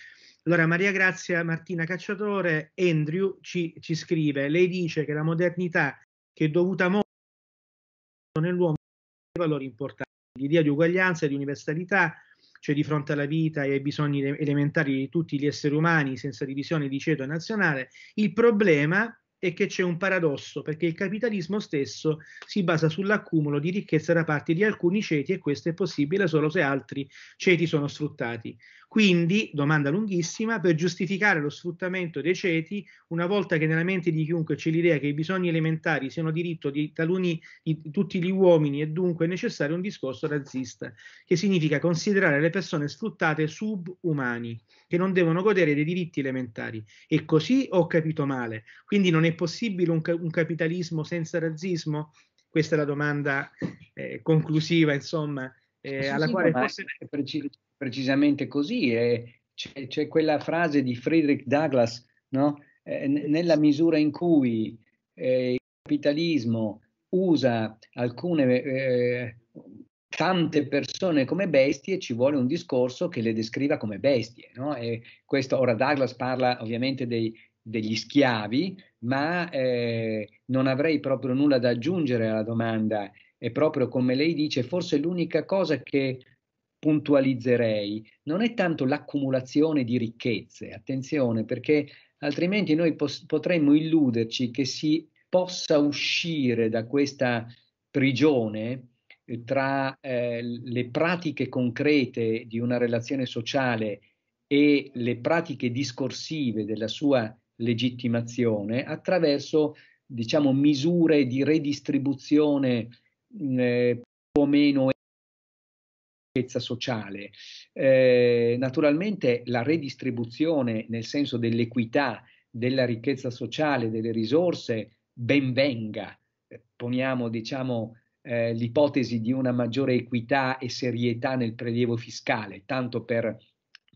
Allora, Maria Grazia Martina Cacciatore, Andrew ci, ci scrive, lei dice che la modernità che è dovuta molto nell'uomo ha valori importanti, l'idea di uguaglianza e di universalità, cioè di fronte alla vita e ai bisogni elementari di tutti gli esseri umani senza divisione di ceto nazionale. Il problema è che c'è un paradosso, perché il capitalismo stesso si basa sull'accumulo di ricchezza da parte di alcuni ceti e questo è possibile solo se altri ceti sono sfruttati. Quindi, domanda lunghissima, per giustificare lo sfruttamento dei ceti, una volta che nella mente di chiunque c'è l'idea che i bisogni elementari siano diritto di taluni di tutti gli uomini e dunque è necessario un discorso razzista, che significa considerare le persone sfruttate subumani, che non devono godere dei diritti elementari. E così ho capito male. Quindi non è possibile un, un capitalismo senza razzismo? Questa è la domanda eh, conclusiva, insomma, eh, alla sì, quale forse è precis- precisamente così. Eh, c'è, c'è, quella frase di Frederick Douglass, no? eh, n- nella misura in cui eh, il capitalismo usa alcune, eh, tante persone come bestie, ci vuole un discorso che le descriva come bestie. No? questo, ora Douglass parla ovviamente dei, degli schiavi, ma eh, non avrei proprio nulla da aggiungere alla domanda e proprio come lei dice, forse l'unica cosa che puntualizzerei non è tanto l'accumulazione di ricchezze, attenzione, perché altrimenti noi pos- potremmo illuderci che si possa uscire da questa prigione eh, tra eh, le pratiche concrete di una relazione sociale e le pratiche discorsive della sua legittimazione attraverso diciamo misure di redistribuzione eh, più o meno sociale. Eh, naturalmente la redistribuzione nel senso dell'equità della ricchezza sociale, delle risorse, ben venga. Eh, poniamo diciamo, eh, l'ipotesi di una maggiore equità e serietà nel prelievo fiscale, tanto per,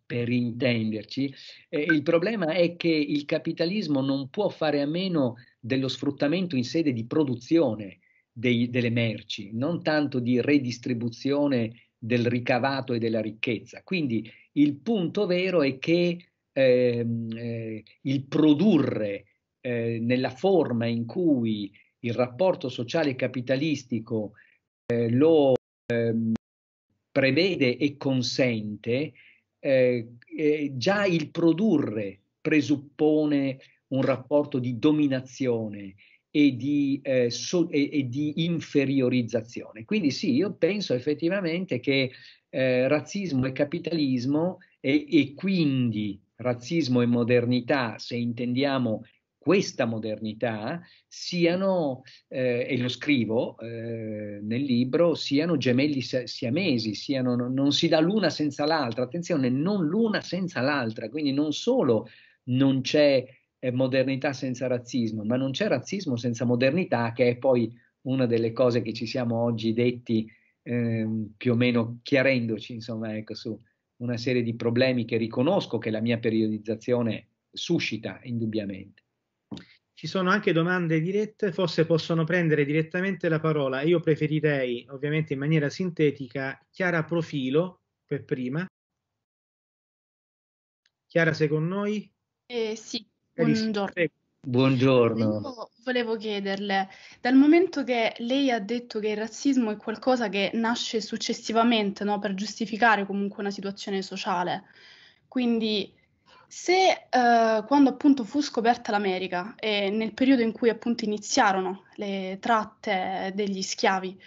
per intenderci. Eh, il problema è che il capitalismo non può fare a meno dello sfruttamento in sede di produzione dei, delle merci, non tanto di redistribuzione del ricavato e della ricchezza. Quindi il punto vero è che ehm, eh, il produrre eh, nella forma in cui il rapporto sociale capitalistico eh, lo ehm, prevede e consente, eh, eh, già il produrre presuppone un rapporto di dominazione e di, eh, so, e, e di, inferiorizzazione. Quindi sì, io penso effettivamente che eh, razzismo e capitalismo e, e, quindi razzismo e modernità, se intendiamo questa modernità, siano, eh, e lo scrivo eh, nel libro, siano gemelli siamesi, siano, non si dà l'una senza l'altra, attenzione, non l'una senza l'altra, quindi non solo non c'è modernità senza razzismo, ma non c'è razzismo senza modernità, che è poi una delle cose che ci siamo oggi detti ehm, più o meno chiarendoci, insomma, ecco, su una serie di problemi che riconosco che la mia periodizzazione suscita indubbiamente. Ci sono anche domande dirette, forse possono prendere direttamente la parola. Io preferirei, ovviamente in maniera sintetica, Chiara Profilo per prima. Chiara, sei con noi? Eh, sì, Buongiorno. Buongiorno. Io volevo chiederle, dal momento che lei ha detto che il razzismo è qualcosa che nasce successivamente no, per giustificare comunque una situazione sociale, quindi se eh, quando appunto fu scoperta l'America e nel periodo in cui appunto iniziarono le tratte degli schiavi,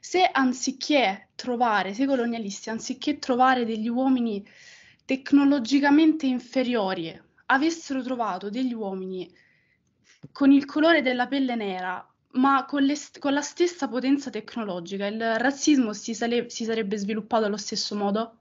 se anziché trovare, se i colonialisti, anziché trovare degli uomini tecnologicamente inferiori, avessero trovato degli uomini con il colore della pelle nera, ma con, le, con la stessa potenza tecnologica, il razzismo si, sale, si sarebbe sviluppato allo stesso modo?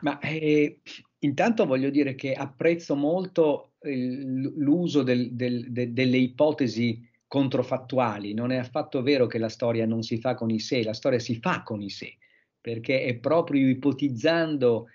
Ma eh, intanto voglio dire che apprezzo molto il, l'uso del, del, de, delle ipotesi controfattuali. Non è affatto vero che la storia non si fa con i sé, la storia si fa con i sé, perché è proprio ipotizzando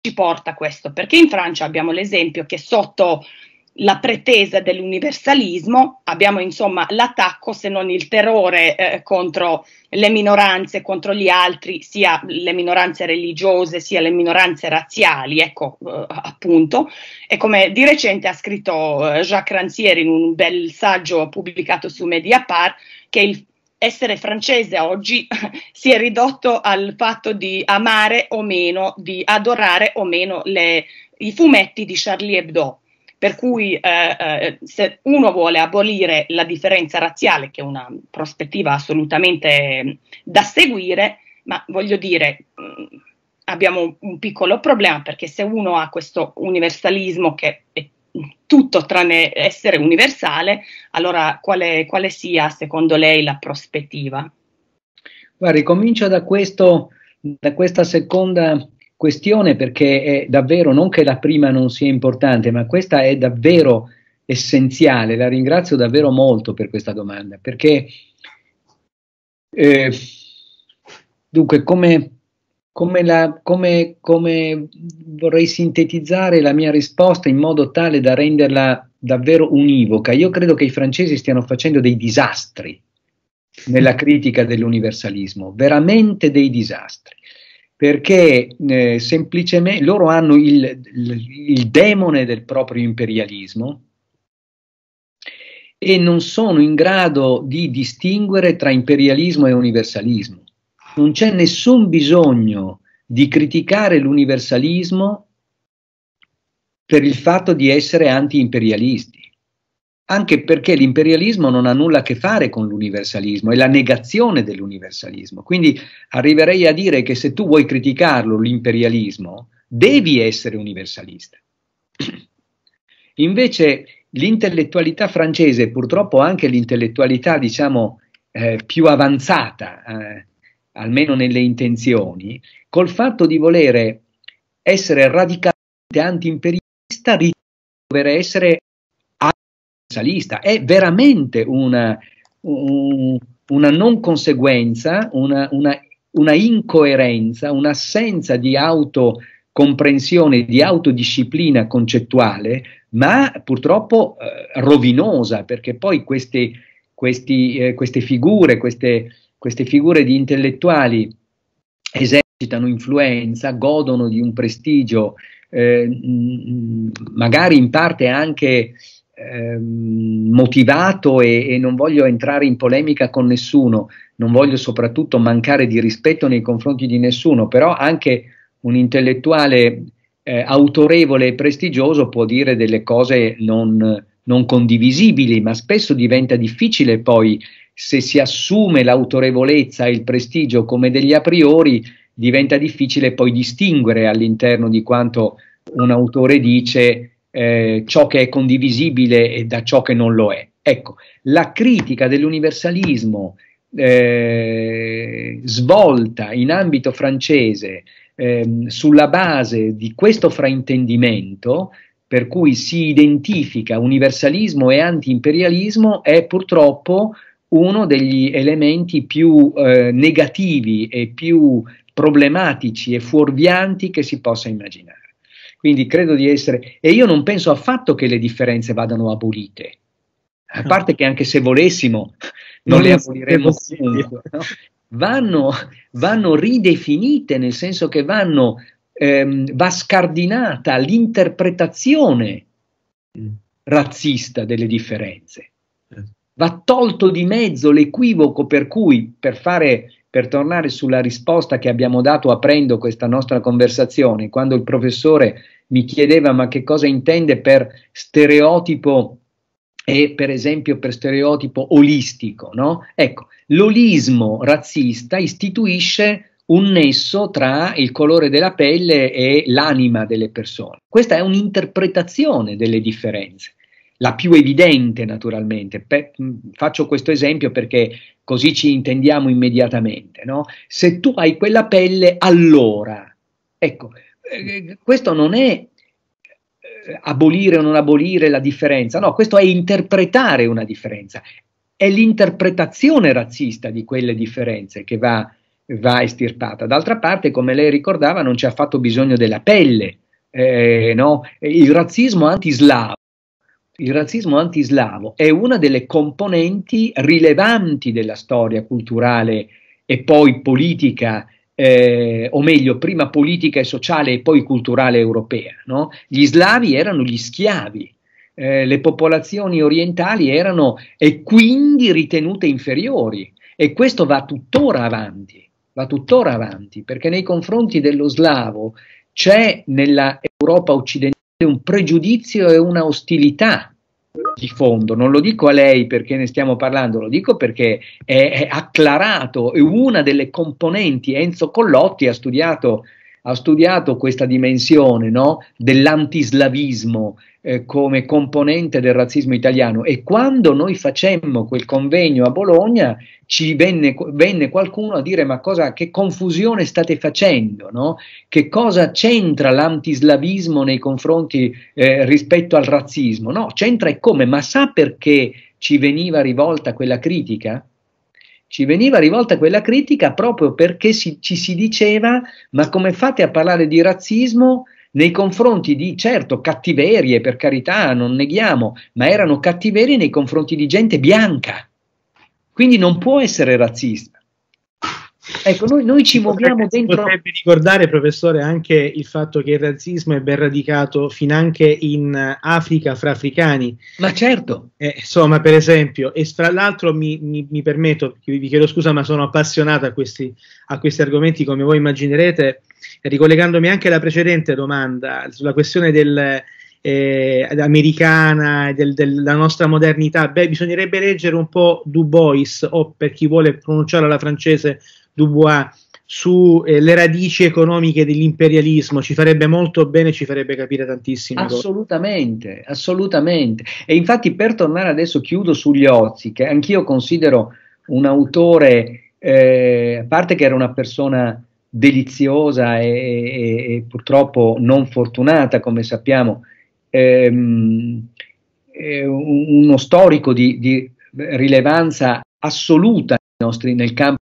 ci porta questo? Perché in Francia abbiamo l'esempio che sotto la pretesa dell'universalismo, abbiamo insomma l'attacco se non il terrore eh, contro le minoranze, contro gli altri, sia le minoranze religiose sia le minoranze razziali, ecco eh, appunto. E come di recente ha scritto eh, Jacques Rancière in un bel saggio pubblicato su Mediapart, che il, essere francese oggi si è ridotto al fatto di amare o meno, di adorare o meno le, i fumetti di Charlie Hebdo. Per cui eh, eh se uno vuole abolire la differenza razziale, che è una prospettiva assolutamente mm, da seguire, ma voglio dire, mm, abbiamo un piccolo problema perché se uno ha questo universalismo che è tutto tranne essere universale, allora quale, quale sia secondo lei la prospettiva? Guardi, comincio da, questo, da questa seconda questione perché è davvero, non che la prima non sia importante, ma questa è davvero essenziale, la ringrazio davvero molto per questa domanda, perché eh, dunque come come, la, come, come, vorrei sintetizzare la mia risposta in modo tale da renderla davvero univoca? Io credo che i francesi stiano facendo dei disastri nella critica dell'universalismo, veramente dei disastri, perché eh, semplicemente loro hanno il, il, il demone del proprio imperialismo e non sono in grado di distinguere tra imperialismo e universalismo non c'è nessun bisogno di criticare l'universalismo per il fatto di essere anti-imperialisti, anche perché l'imperialismo non ha nulla a che fare con l'universalismo, è la negazione dell'universalismo. Quindi arriverei a dire che se tu vuoi criticarlo, l'imperialismo, devi essere universalista. Invece l'intellettualità francese, purtroppo anche l'intellettualità, diciamo, eh, più avanzata, eh, almeno nelle intenzioni, col fatto di volere essere radicalmente antiimperialista, di dover essere antiimperialista. È veramente una, una non conseguenza, una, una, una incoerenza, un'assenza di autocomprensione, di autodisciplina concettuale, ma purtroppo eh, rovinosa, perché poi questi, questi, eh, queste figure, queste queste figure di intellettuali esercitano influenza, godono di un prestigio, eh, magari in parte anche eh, motivato e, e non voglio entrare in polemica con nessuno, non voglio soprattutto mancare di rispetto nei confronti di nessuno, però anche un intellettuale eh, autorevole e prestigioso può dire delle cose non, non, condivisibili, ma spesso diventa difficile poi se si assume l'autorevolezza e il prestigio come degli a priori, diventa difficile poi distinguere all'interno di quanto un autore dice eh, ciò che è condivisibile e da ciò che non lo è. Ecco, la critica dell'universalismo eh, svolta in ambito francese eh, sulla base di questo fraintendimento, per cui si identifica universalismo e antiimperialismo, è purtroppo uno degli elementi più eh, negativi e più problematici e fuorvianti che si possa immaginare. Quindi credo di essere, e io non penso affatto che le differenze vadano abolite, a parte che anche se volessimo non, non le aboliremmo comunque, no? vanno, vanno ridefinite, nel senso che vanno Ehm, va scardinata l'interpretazione mm. razzista delle differenze va tolto di mezzo l'equivoco per cui, per, fare, per tornare sulla risposta che abbiamo dato aprendo questa nostra conversazione, quando il professore mi chiedeva ma che cosa intende per stereotipo e per esempio per stereotipo olistico, no? Ecco, l'olismo razzista istituisce un nesso tra il colore della pelle e l'anima delle persone. Questa è un'interpretazione delle differenze la più evidente naturalmente. Pe- mm, faccio questo esempio perché così ci intendiamo immediatamente. No? Se tu hai quella pelle, allora. Ecco, eh, questo non è eh, abolire o non abolire la differenza, no, questo è interpretare una differenza, è l'interpretazione razzista di quelle differenze che va, va estirpata. D'altra parte, come lei ricordava, non c'è affatto bisogno della pelle, eh, no? il razzismo anti-slavo il razzismo antislavo è una delle componenti rilevanti della storia culturale e poi politica eh, o meglio, prima politica e sociale e poi culturale europea. No? Gli slavi erano gli schiavi, eh, le popolazioni orientali erano e quindi ritenute inferiori e questo va tuttora avanti, va tuttora avanti, perché nei confronti dello slavo c'è nella Europa occidentale un pregiudizio e una ostilità di fondo, non lo dico a lei perché ne stiamo parlando, lo dico perché è, è acclarato, è una delle componenti, Enzo Collotti ha studiato, ha studiato questa dimensione no? dell'antislavismo eh, come componente del razzismo italiano e quando noi facemmo quel convegno a Bologna ci venne, venne qualcuno a dire ma cosa, che confusione state facendo, no? che cosa c'entra l'antislavismo nei confronti eh, rispetto al razzismo, no c'entra e come, ma sa perché ci veniva rivolta quella critica? ci veniva rivolta quella critica proprio perché si, ci si diceva ma come fate a parlare di razzismo nei confronti di, certo, cattiverie, per carità, non neghiamo, ma erano cattiverie nei confronti di gente bianca. Quindi non può essere razzista. Ecco, noi, noi ci muoviamo potrebbe, dentro. Potrebbe ricordare, professore, anche il fatto che il razzismo è ben radicato fin anche in Africa, fra africani. Ma certo. Eh, insomma, per esempio, e fra l'altro mi, mi, mi, permetto, vi chiedo scusa, ma sono appassionato a questi, a questi argomenti, come voi immaginerete, ricollegandomi anche alla precedente domanda sulla questione del, eh, americana, del, della nostra modernità, beh, bisognerebbe leggere un po' Du Bois o per chi vuole pronunciare alla francese Dubois sulle eh, radici economiche dell'imperialismo ci farebbe molto bene, ci farebbe capire tantissimo. Assolutamente, cose. assolutamente. E infatti per tornare adesso chiudo sugli Ozzi, che anch'io considero un autore, eh, a parte che era una persona deliziosa e, e, e purtroppo non fortunata, come sappiamo, ehm, uno storico di, di rilevanza assoluta nostri, nel campo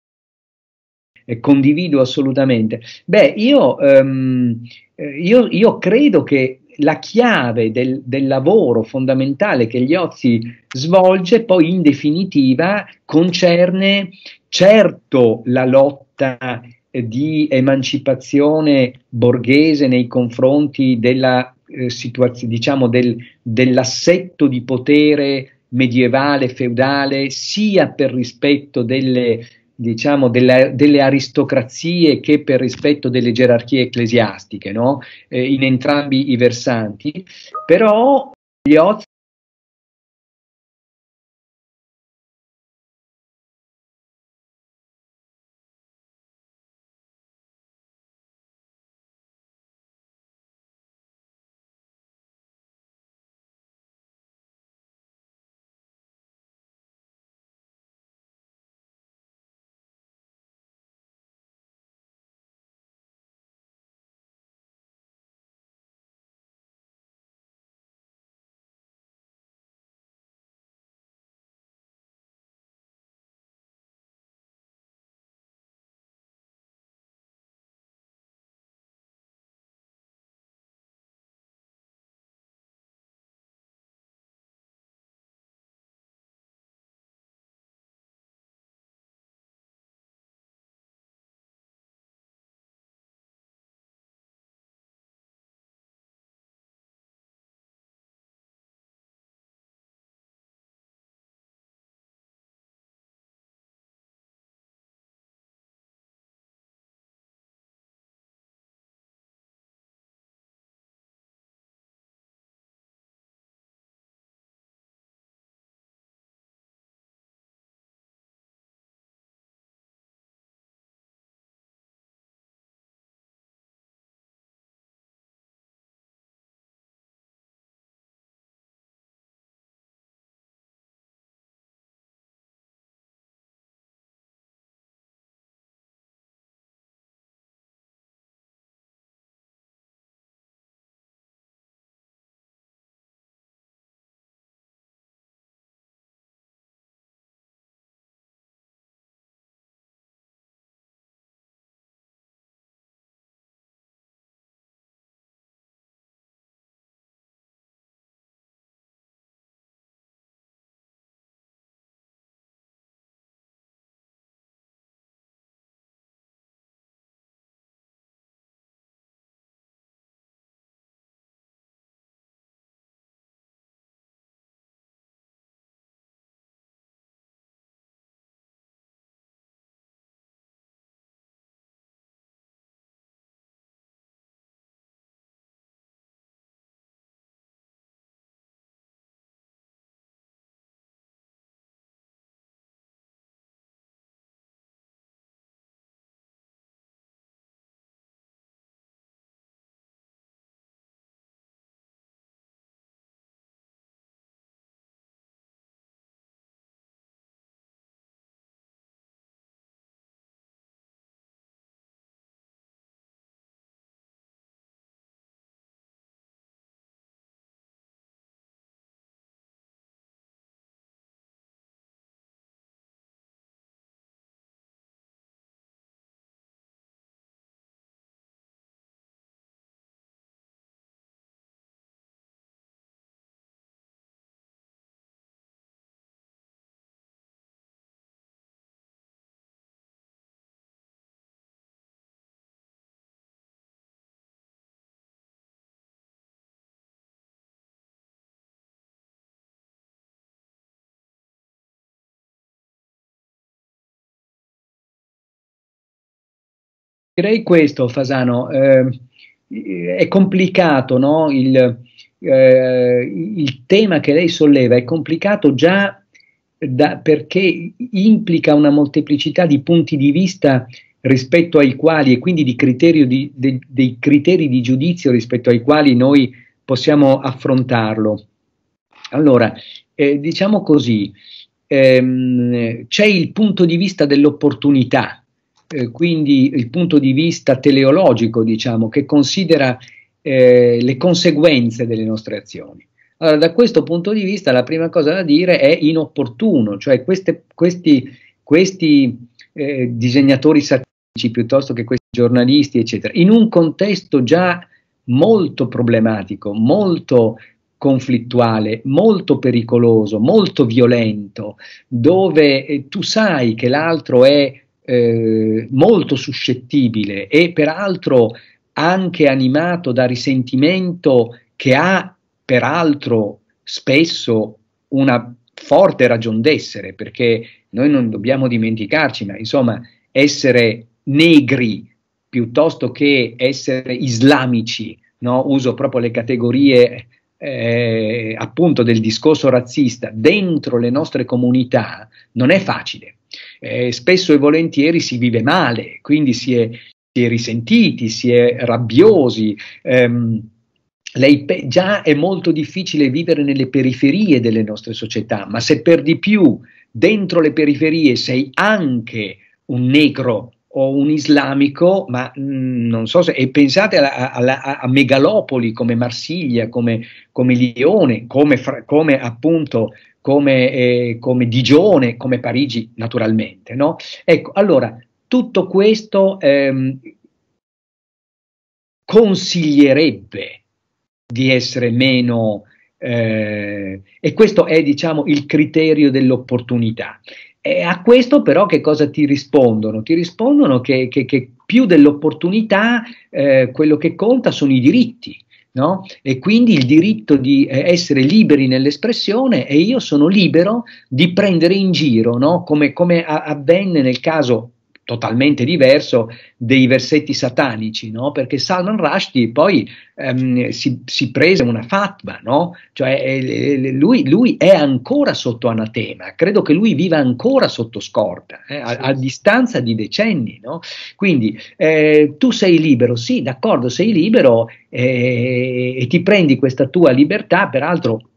eh, condivido assolutamente. Beh, io, ehm, eh, io, io credo che la chiave del, del, lavoro fondamentale che gli Ghiozzi svolge poi in definitiva concerne certo la lotta eh, di emancipazione borghese nei confronti della eh, situazione, diciamo del, dell'assetto di potere medievale, feudale, sia per rispetto delle diciamo, della, delle aristocrazie che per rispetto delle gerarchie ecclesiastiche, no? eh, in entrambi i versanti, però gli Oz Direi questo, Fasano, ehm, eh, è complicato no? il, eh, il, tema che lei solleva, è complicato già da, perché implica una molteplicità di punti di vista rispetto ai quali e quindi di di, de, dei criteri di giudizio rispetto ai quali noi possiamo affrontarlo. Allora, eh, diciamo così, ehm, c'è il punto di vista dell'opportunità eh, quindi il punto di vista teleologico, diciamo, che considera eh, le conseguenze delle nostre azioni. Allora, da questo punto di vista, la prima cosa da dire è inopportuno, cioè queste, questi, questi eh, disegnatori satirici piuttosto che questi giornalisti, eccetera, in un contesto già molto problematico, molto conflittuale, molto pericoloso, molto violento, dove eh, tu sai che l'altro è eh, molto suscettibile e peraltro anche animato da risentimento che ha peraltro spesso una forte ragion d'essere, perché noi non dobbiamo dimenticarci, ma insomma essere negri piuttosto che essere islamici, no? uso proprio le categorie eh, appunto del discorso razzista dentro le nostre comunità, non è facile eh, spesso e volentieri si vive male, quindi si è, si è risentiti, si è rabbiosi. Ehm, lei pe- già è molto difficile vivere nelle periferie delle nostre società, ma se per di più dentro le periferie sei anche un negro o un islamico, ma mh, mm, non so se, e pensate alla, alla, a megalopoli come Marsiglia, come, come Lione, come, fra, come appunto come, eh, come Digione, come Parigi naturalmente. No? Ecco, allora tutto questo ehm, consiglierebbe di essere meno eh, e questo è diciamo il criterio dell'opportunità. E a questo però che cosa ti rispondono? Ti rispondono che, che, che più dell'opportunità eh, quello che conta sono i diritti, no? e quindi il diritto di eh, essere liberi nell'espressione e io sono libero di prendere in giro, no? come, come avvenne nel caso totalmente diverso dei versetti satanici, no? perché Salman Rushdie poi ehm, si, si, prese una fatma, no? cioè eh, eh, lui, lui, è ancora sotto anatema, credo che lui viva ancora sotto scorta, eh, a, a, distanza di decenni. No? Quindi eh, tu sei libero, sì, d'accordo, sei libero eh, e ti prendi questa tua libertà, peraltro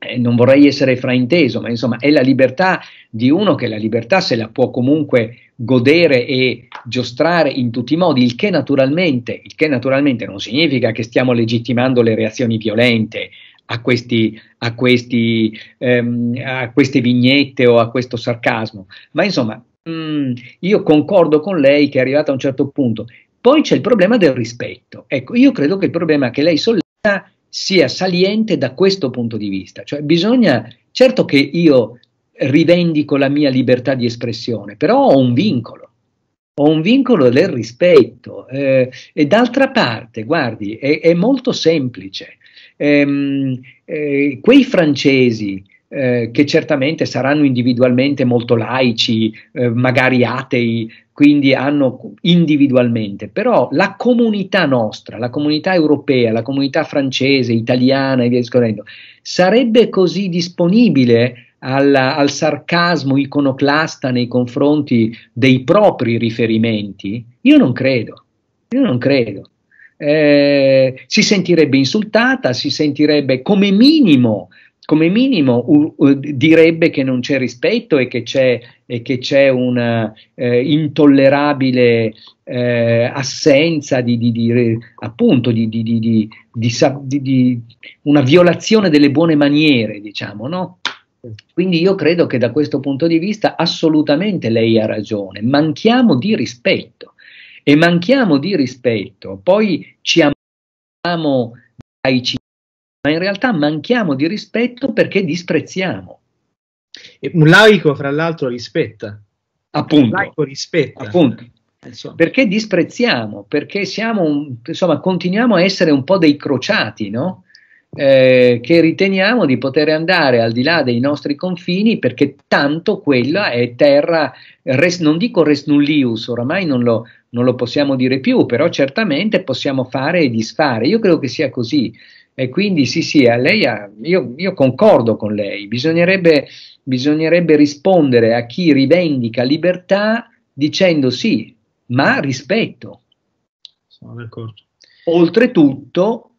eh, non vorrei essere frainteso, ma insomma è la libertà di uno che la libertà se la può comunque godere e giostrare in tutti i modi, il che naturalmente, il che naturalmente non significa che stiamo legittimando le reazioni violente, a, questi, a, questi, ehm, a, queste vignette o a questo sarcasmo. Ma insomma, mh, mm, io concordo con lei che è arrivata a un certo punto. Poi c'è il problema del rispetto. Ecco, io credo che il problema che lei solleva sia saliente da questo punto di vista. Cioè bisogna, certo che io rivendico la mia libertà di espressione, però ho un vincolo, ho un vincolo del rispetto. Eh, e d'altra parte, guardi, è, è molto semplice. Eh, eh, quei francesi eh, che certamente saranno individualmente molto laici, eh, magari atei, quindi hanno individualmente, però la comunità nostra, la comunità europea, la comunità francese, italiana e via discorrendo, sarebbe così disponibile al, al sarcasmo iconoclasta nei confronti dei propri riferimenti? Io non credo, io non credo. Eh, si sentirebbe insultata, si sentirebbe come minimo, come minimo uh, uh, direbbe che non c'è rispetto e che c'è, e che c'è una eh, intollerabile eh, assenza di, di, di, appunto, di, una violazione delle buone maniere, diciamo, no? Quindi io credo che da questo punto di vista assolutamente lei ha ragione, manchiamo di rispetto e manchiamo di rispetto, poi ci amiamo ai cittadini, ma in realtà manchiamo di rispetto perché disprezziamo. E un laico, fra l'altro, rispetta. Appunto. Un laico rispetta. Appunto. Eh, insomma. Perché disprezziamo, perché siamo, un, insomma, continuiamo a essere un po' dei crociati, no? Eh, che riteniamo di poter andare al di là dei nostri confini perché tanto quella è terra, res, non dico res nullius, oramai non lo, non lo possiamo dire più, però certamente possiamo fare e disfare. Io credo che sia così. E quindi sì, sì, a lei ha, io, io, concordo con lei, bisognerebbe, bisognerebbe rispondere a chi rivendica libertà dicendo sì, ma rispetto. Sono d'accordo. Oltretutto,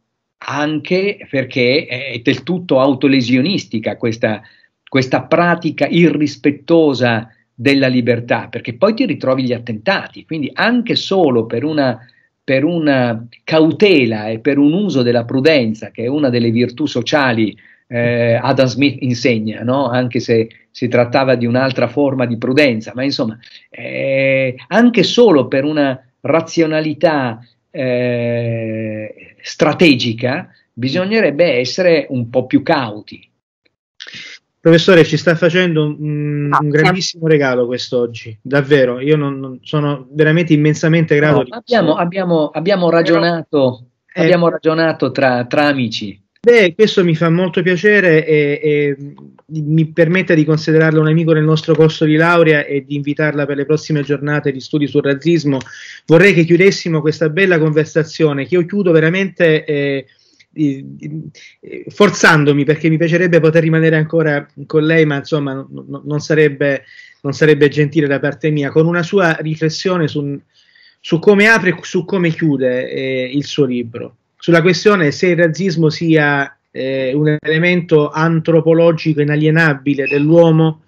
anche perché è del tutto autolesionistica questa, questa pratica irrispettosa della libertà, perché poi ti ritrovi gli attentati, quindi anche solo per una, per una cautela e per un uso della prudenza, che è una delle virtù sociali eh, Adam Smith insegna, no? anche se si trattava di un'altra forma di prudenza, ma insomma, eh, anche solo per una razionalità eh, strategica, bisognerebbe essere un po' più cauti. Professore, ci sta facendo un, un ah, grandissimo regalo quest'oggi, davvero. Io non, non sono veramente immensamente grato. No, abbiamo, abbiamo, abbiamo, ragionato, Però, eh, abbiamo ragionato tra, tra amici. Beh, questo mi fa molto piacere e, e mi permette di considerarla un amico nel nostro corso di laurea e di invitarla per le prossime giornate di studi sul razzismo. Vorrei che chiudessimo questa bella conversazione, che io chiudo veramente... Eh, forzandomi perché mi piacerebbe poter rimanere ancora con lei, ma insomma no, non, sarebbe, non, sarebbe, gentile da parte mia, con una sua riflessione su, su come apre e su come chiude eh, il suo libro sulla questione se il razzismo sia eh, un elemento antropologico inalienabile dell'uomo.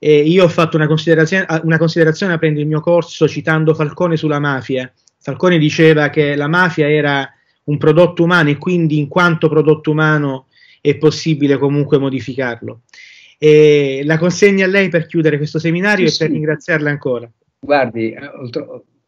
Eh, io ho fatto una considerazione, ah, una considerazione aprendo il mio corso citando Falcone sulla mafia. Falcone diceva che la mafia era un prodotto umano e quindi in quanto prodotto umano è possibile comunque modificarlo. E la consegna a lei per chiudere questo seminario sì, e per sì. ringraziarla ancora. Guardi,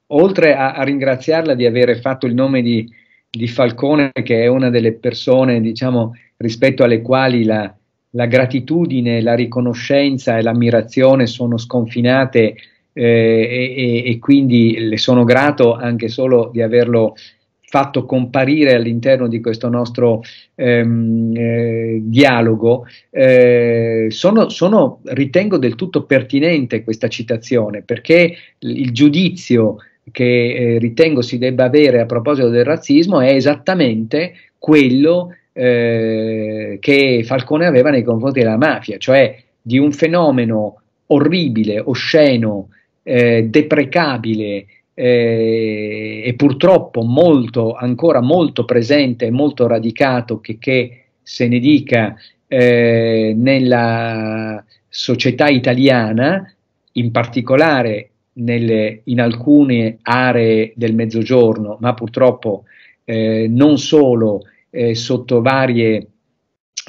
oltre a, a, ringraziarla di avere fatto il nome di di Falcone, che è una delle persone, diciamo, rispetto alle quali la, la gratitudine, la riconoscenza e l'ammirazione sono sconfinate eh, e, e, quindi le sono grato anche solo di averlo fatto comparire all'interno di questo nostro ehm, eh, dialogo, eh, sono, sono, ritengo del tutto pertinente questa citazione perché il giudizio che eh, ritengo si debba avere a proposito del razzismo è esattamente quello eh, che Falcone aveva nei confronti della mafia, cioè di un fenomeno orribile, osceno, eh, deprecabile eh, e purtroppo molto, ancora molto presente e molto radicato, che, che se ne dica, eh, nella società italiana, in particolare nelle, in alcune aree del mezzogiorno, ma purtroppo eh, non solo eh, sotto varie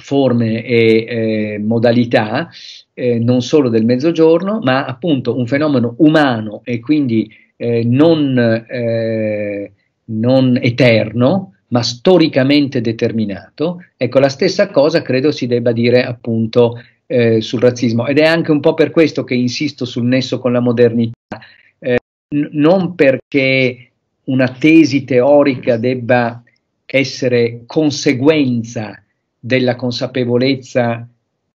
forme e eh, modalità, eh, non solo del mezzogiorno, ma appunto un fenomeno umano e quindi eh, non, eh, non eterno, ma storicamente determinato. Ecco, la stessa cosa credo si debba dire appunto eh, sul razzismo ed è anche un po' per questo che insisto sul nesso con la modernità, eh, n- non perché una tesi teorica debba essere conseguenza della consapevolezza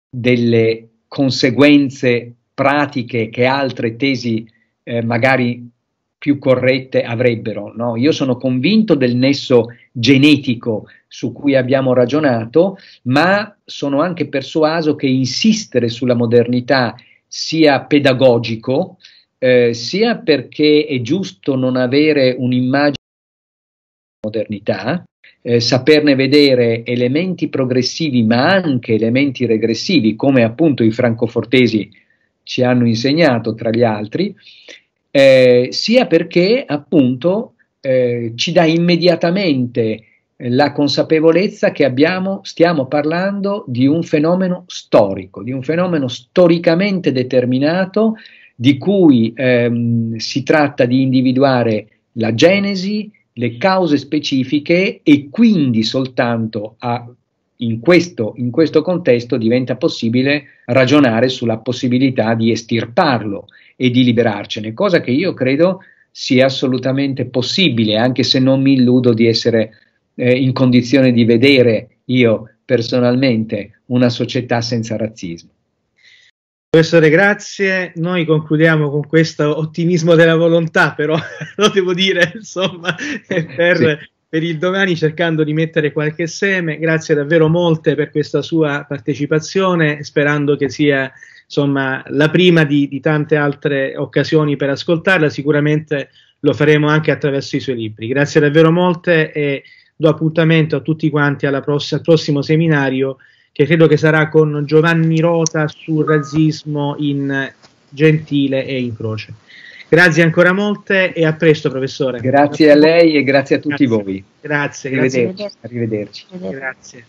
delle conseguenze pratiche che altre tesi eh, magari più corrette avrebbero. No? Io sono convinto del nesso genetico su cui abbiamo ragionato, ma sono anche persuaso che insistere sulla modernità sia pedagogico, eh, sia perché è giusto non avere un'immagine della modernità, eh, saperne vedere elementi progressivi ma anche elementi regressivi, come appunto i francofortesi ci hanno insegnato tra gli altri, eh, sia perché appunto eh, ci dà immediatamente eh, la consapevolezza che abbiamo, stiamo parlando di un fenomeno storico, di un fenomeno storicamente determinato di cui ehm, si tratta di individuare la genesi, le cause specifiche e quindi soltanto a, in, questo, in questo contesto diventa possibile ragionare sulla possibilità di estirparlo e di liberarcene, cosa che io credo sia assolutamente possibile, anche se non mi illudo di essere eh, in condizione di vedere io personalmente una società senza razzismo. Professore, grazie. Noi concludiamo con questo ottimismo della volontà, però lo devo dire, insomma, per, sì. per, il domani cercando di mettere qualche seme. Grazie davvero molte per questa sua partecipazione, sperando che sia insomma la prima di, di tante altre occasioni per ascoltarla, sicuramente lo faremo anche attraverso i suoi libri. Grazie davvero molte e do appuntamento a tutti quanti pross al prossimo seminario che credo che sarà con Giovanni Rota sul razzismo in Gentile e in Croce. Grazie ancora molte e a presto professore. Grazie a lei e grazie a tutti grazie. voi. Grazie, grazie. Arrivederci. Arrivederci. Arrivederci. Grazie.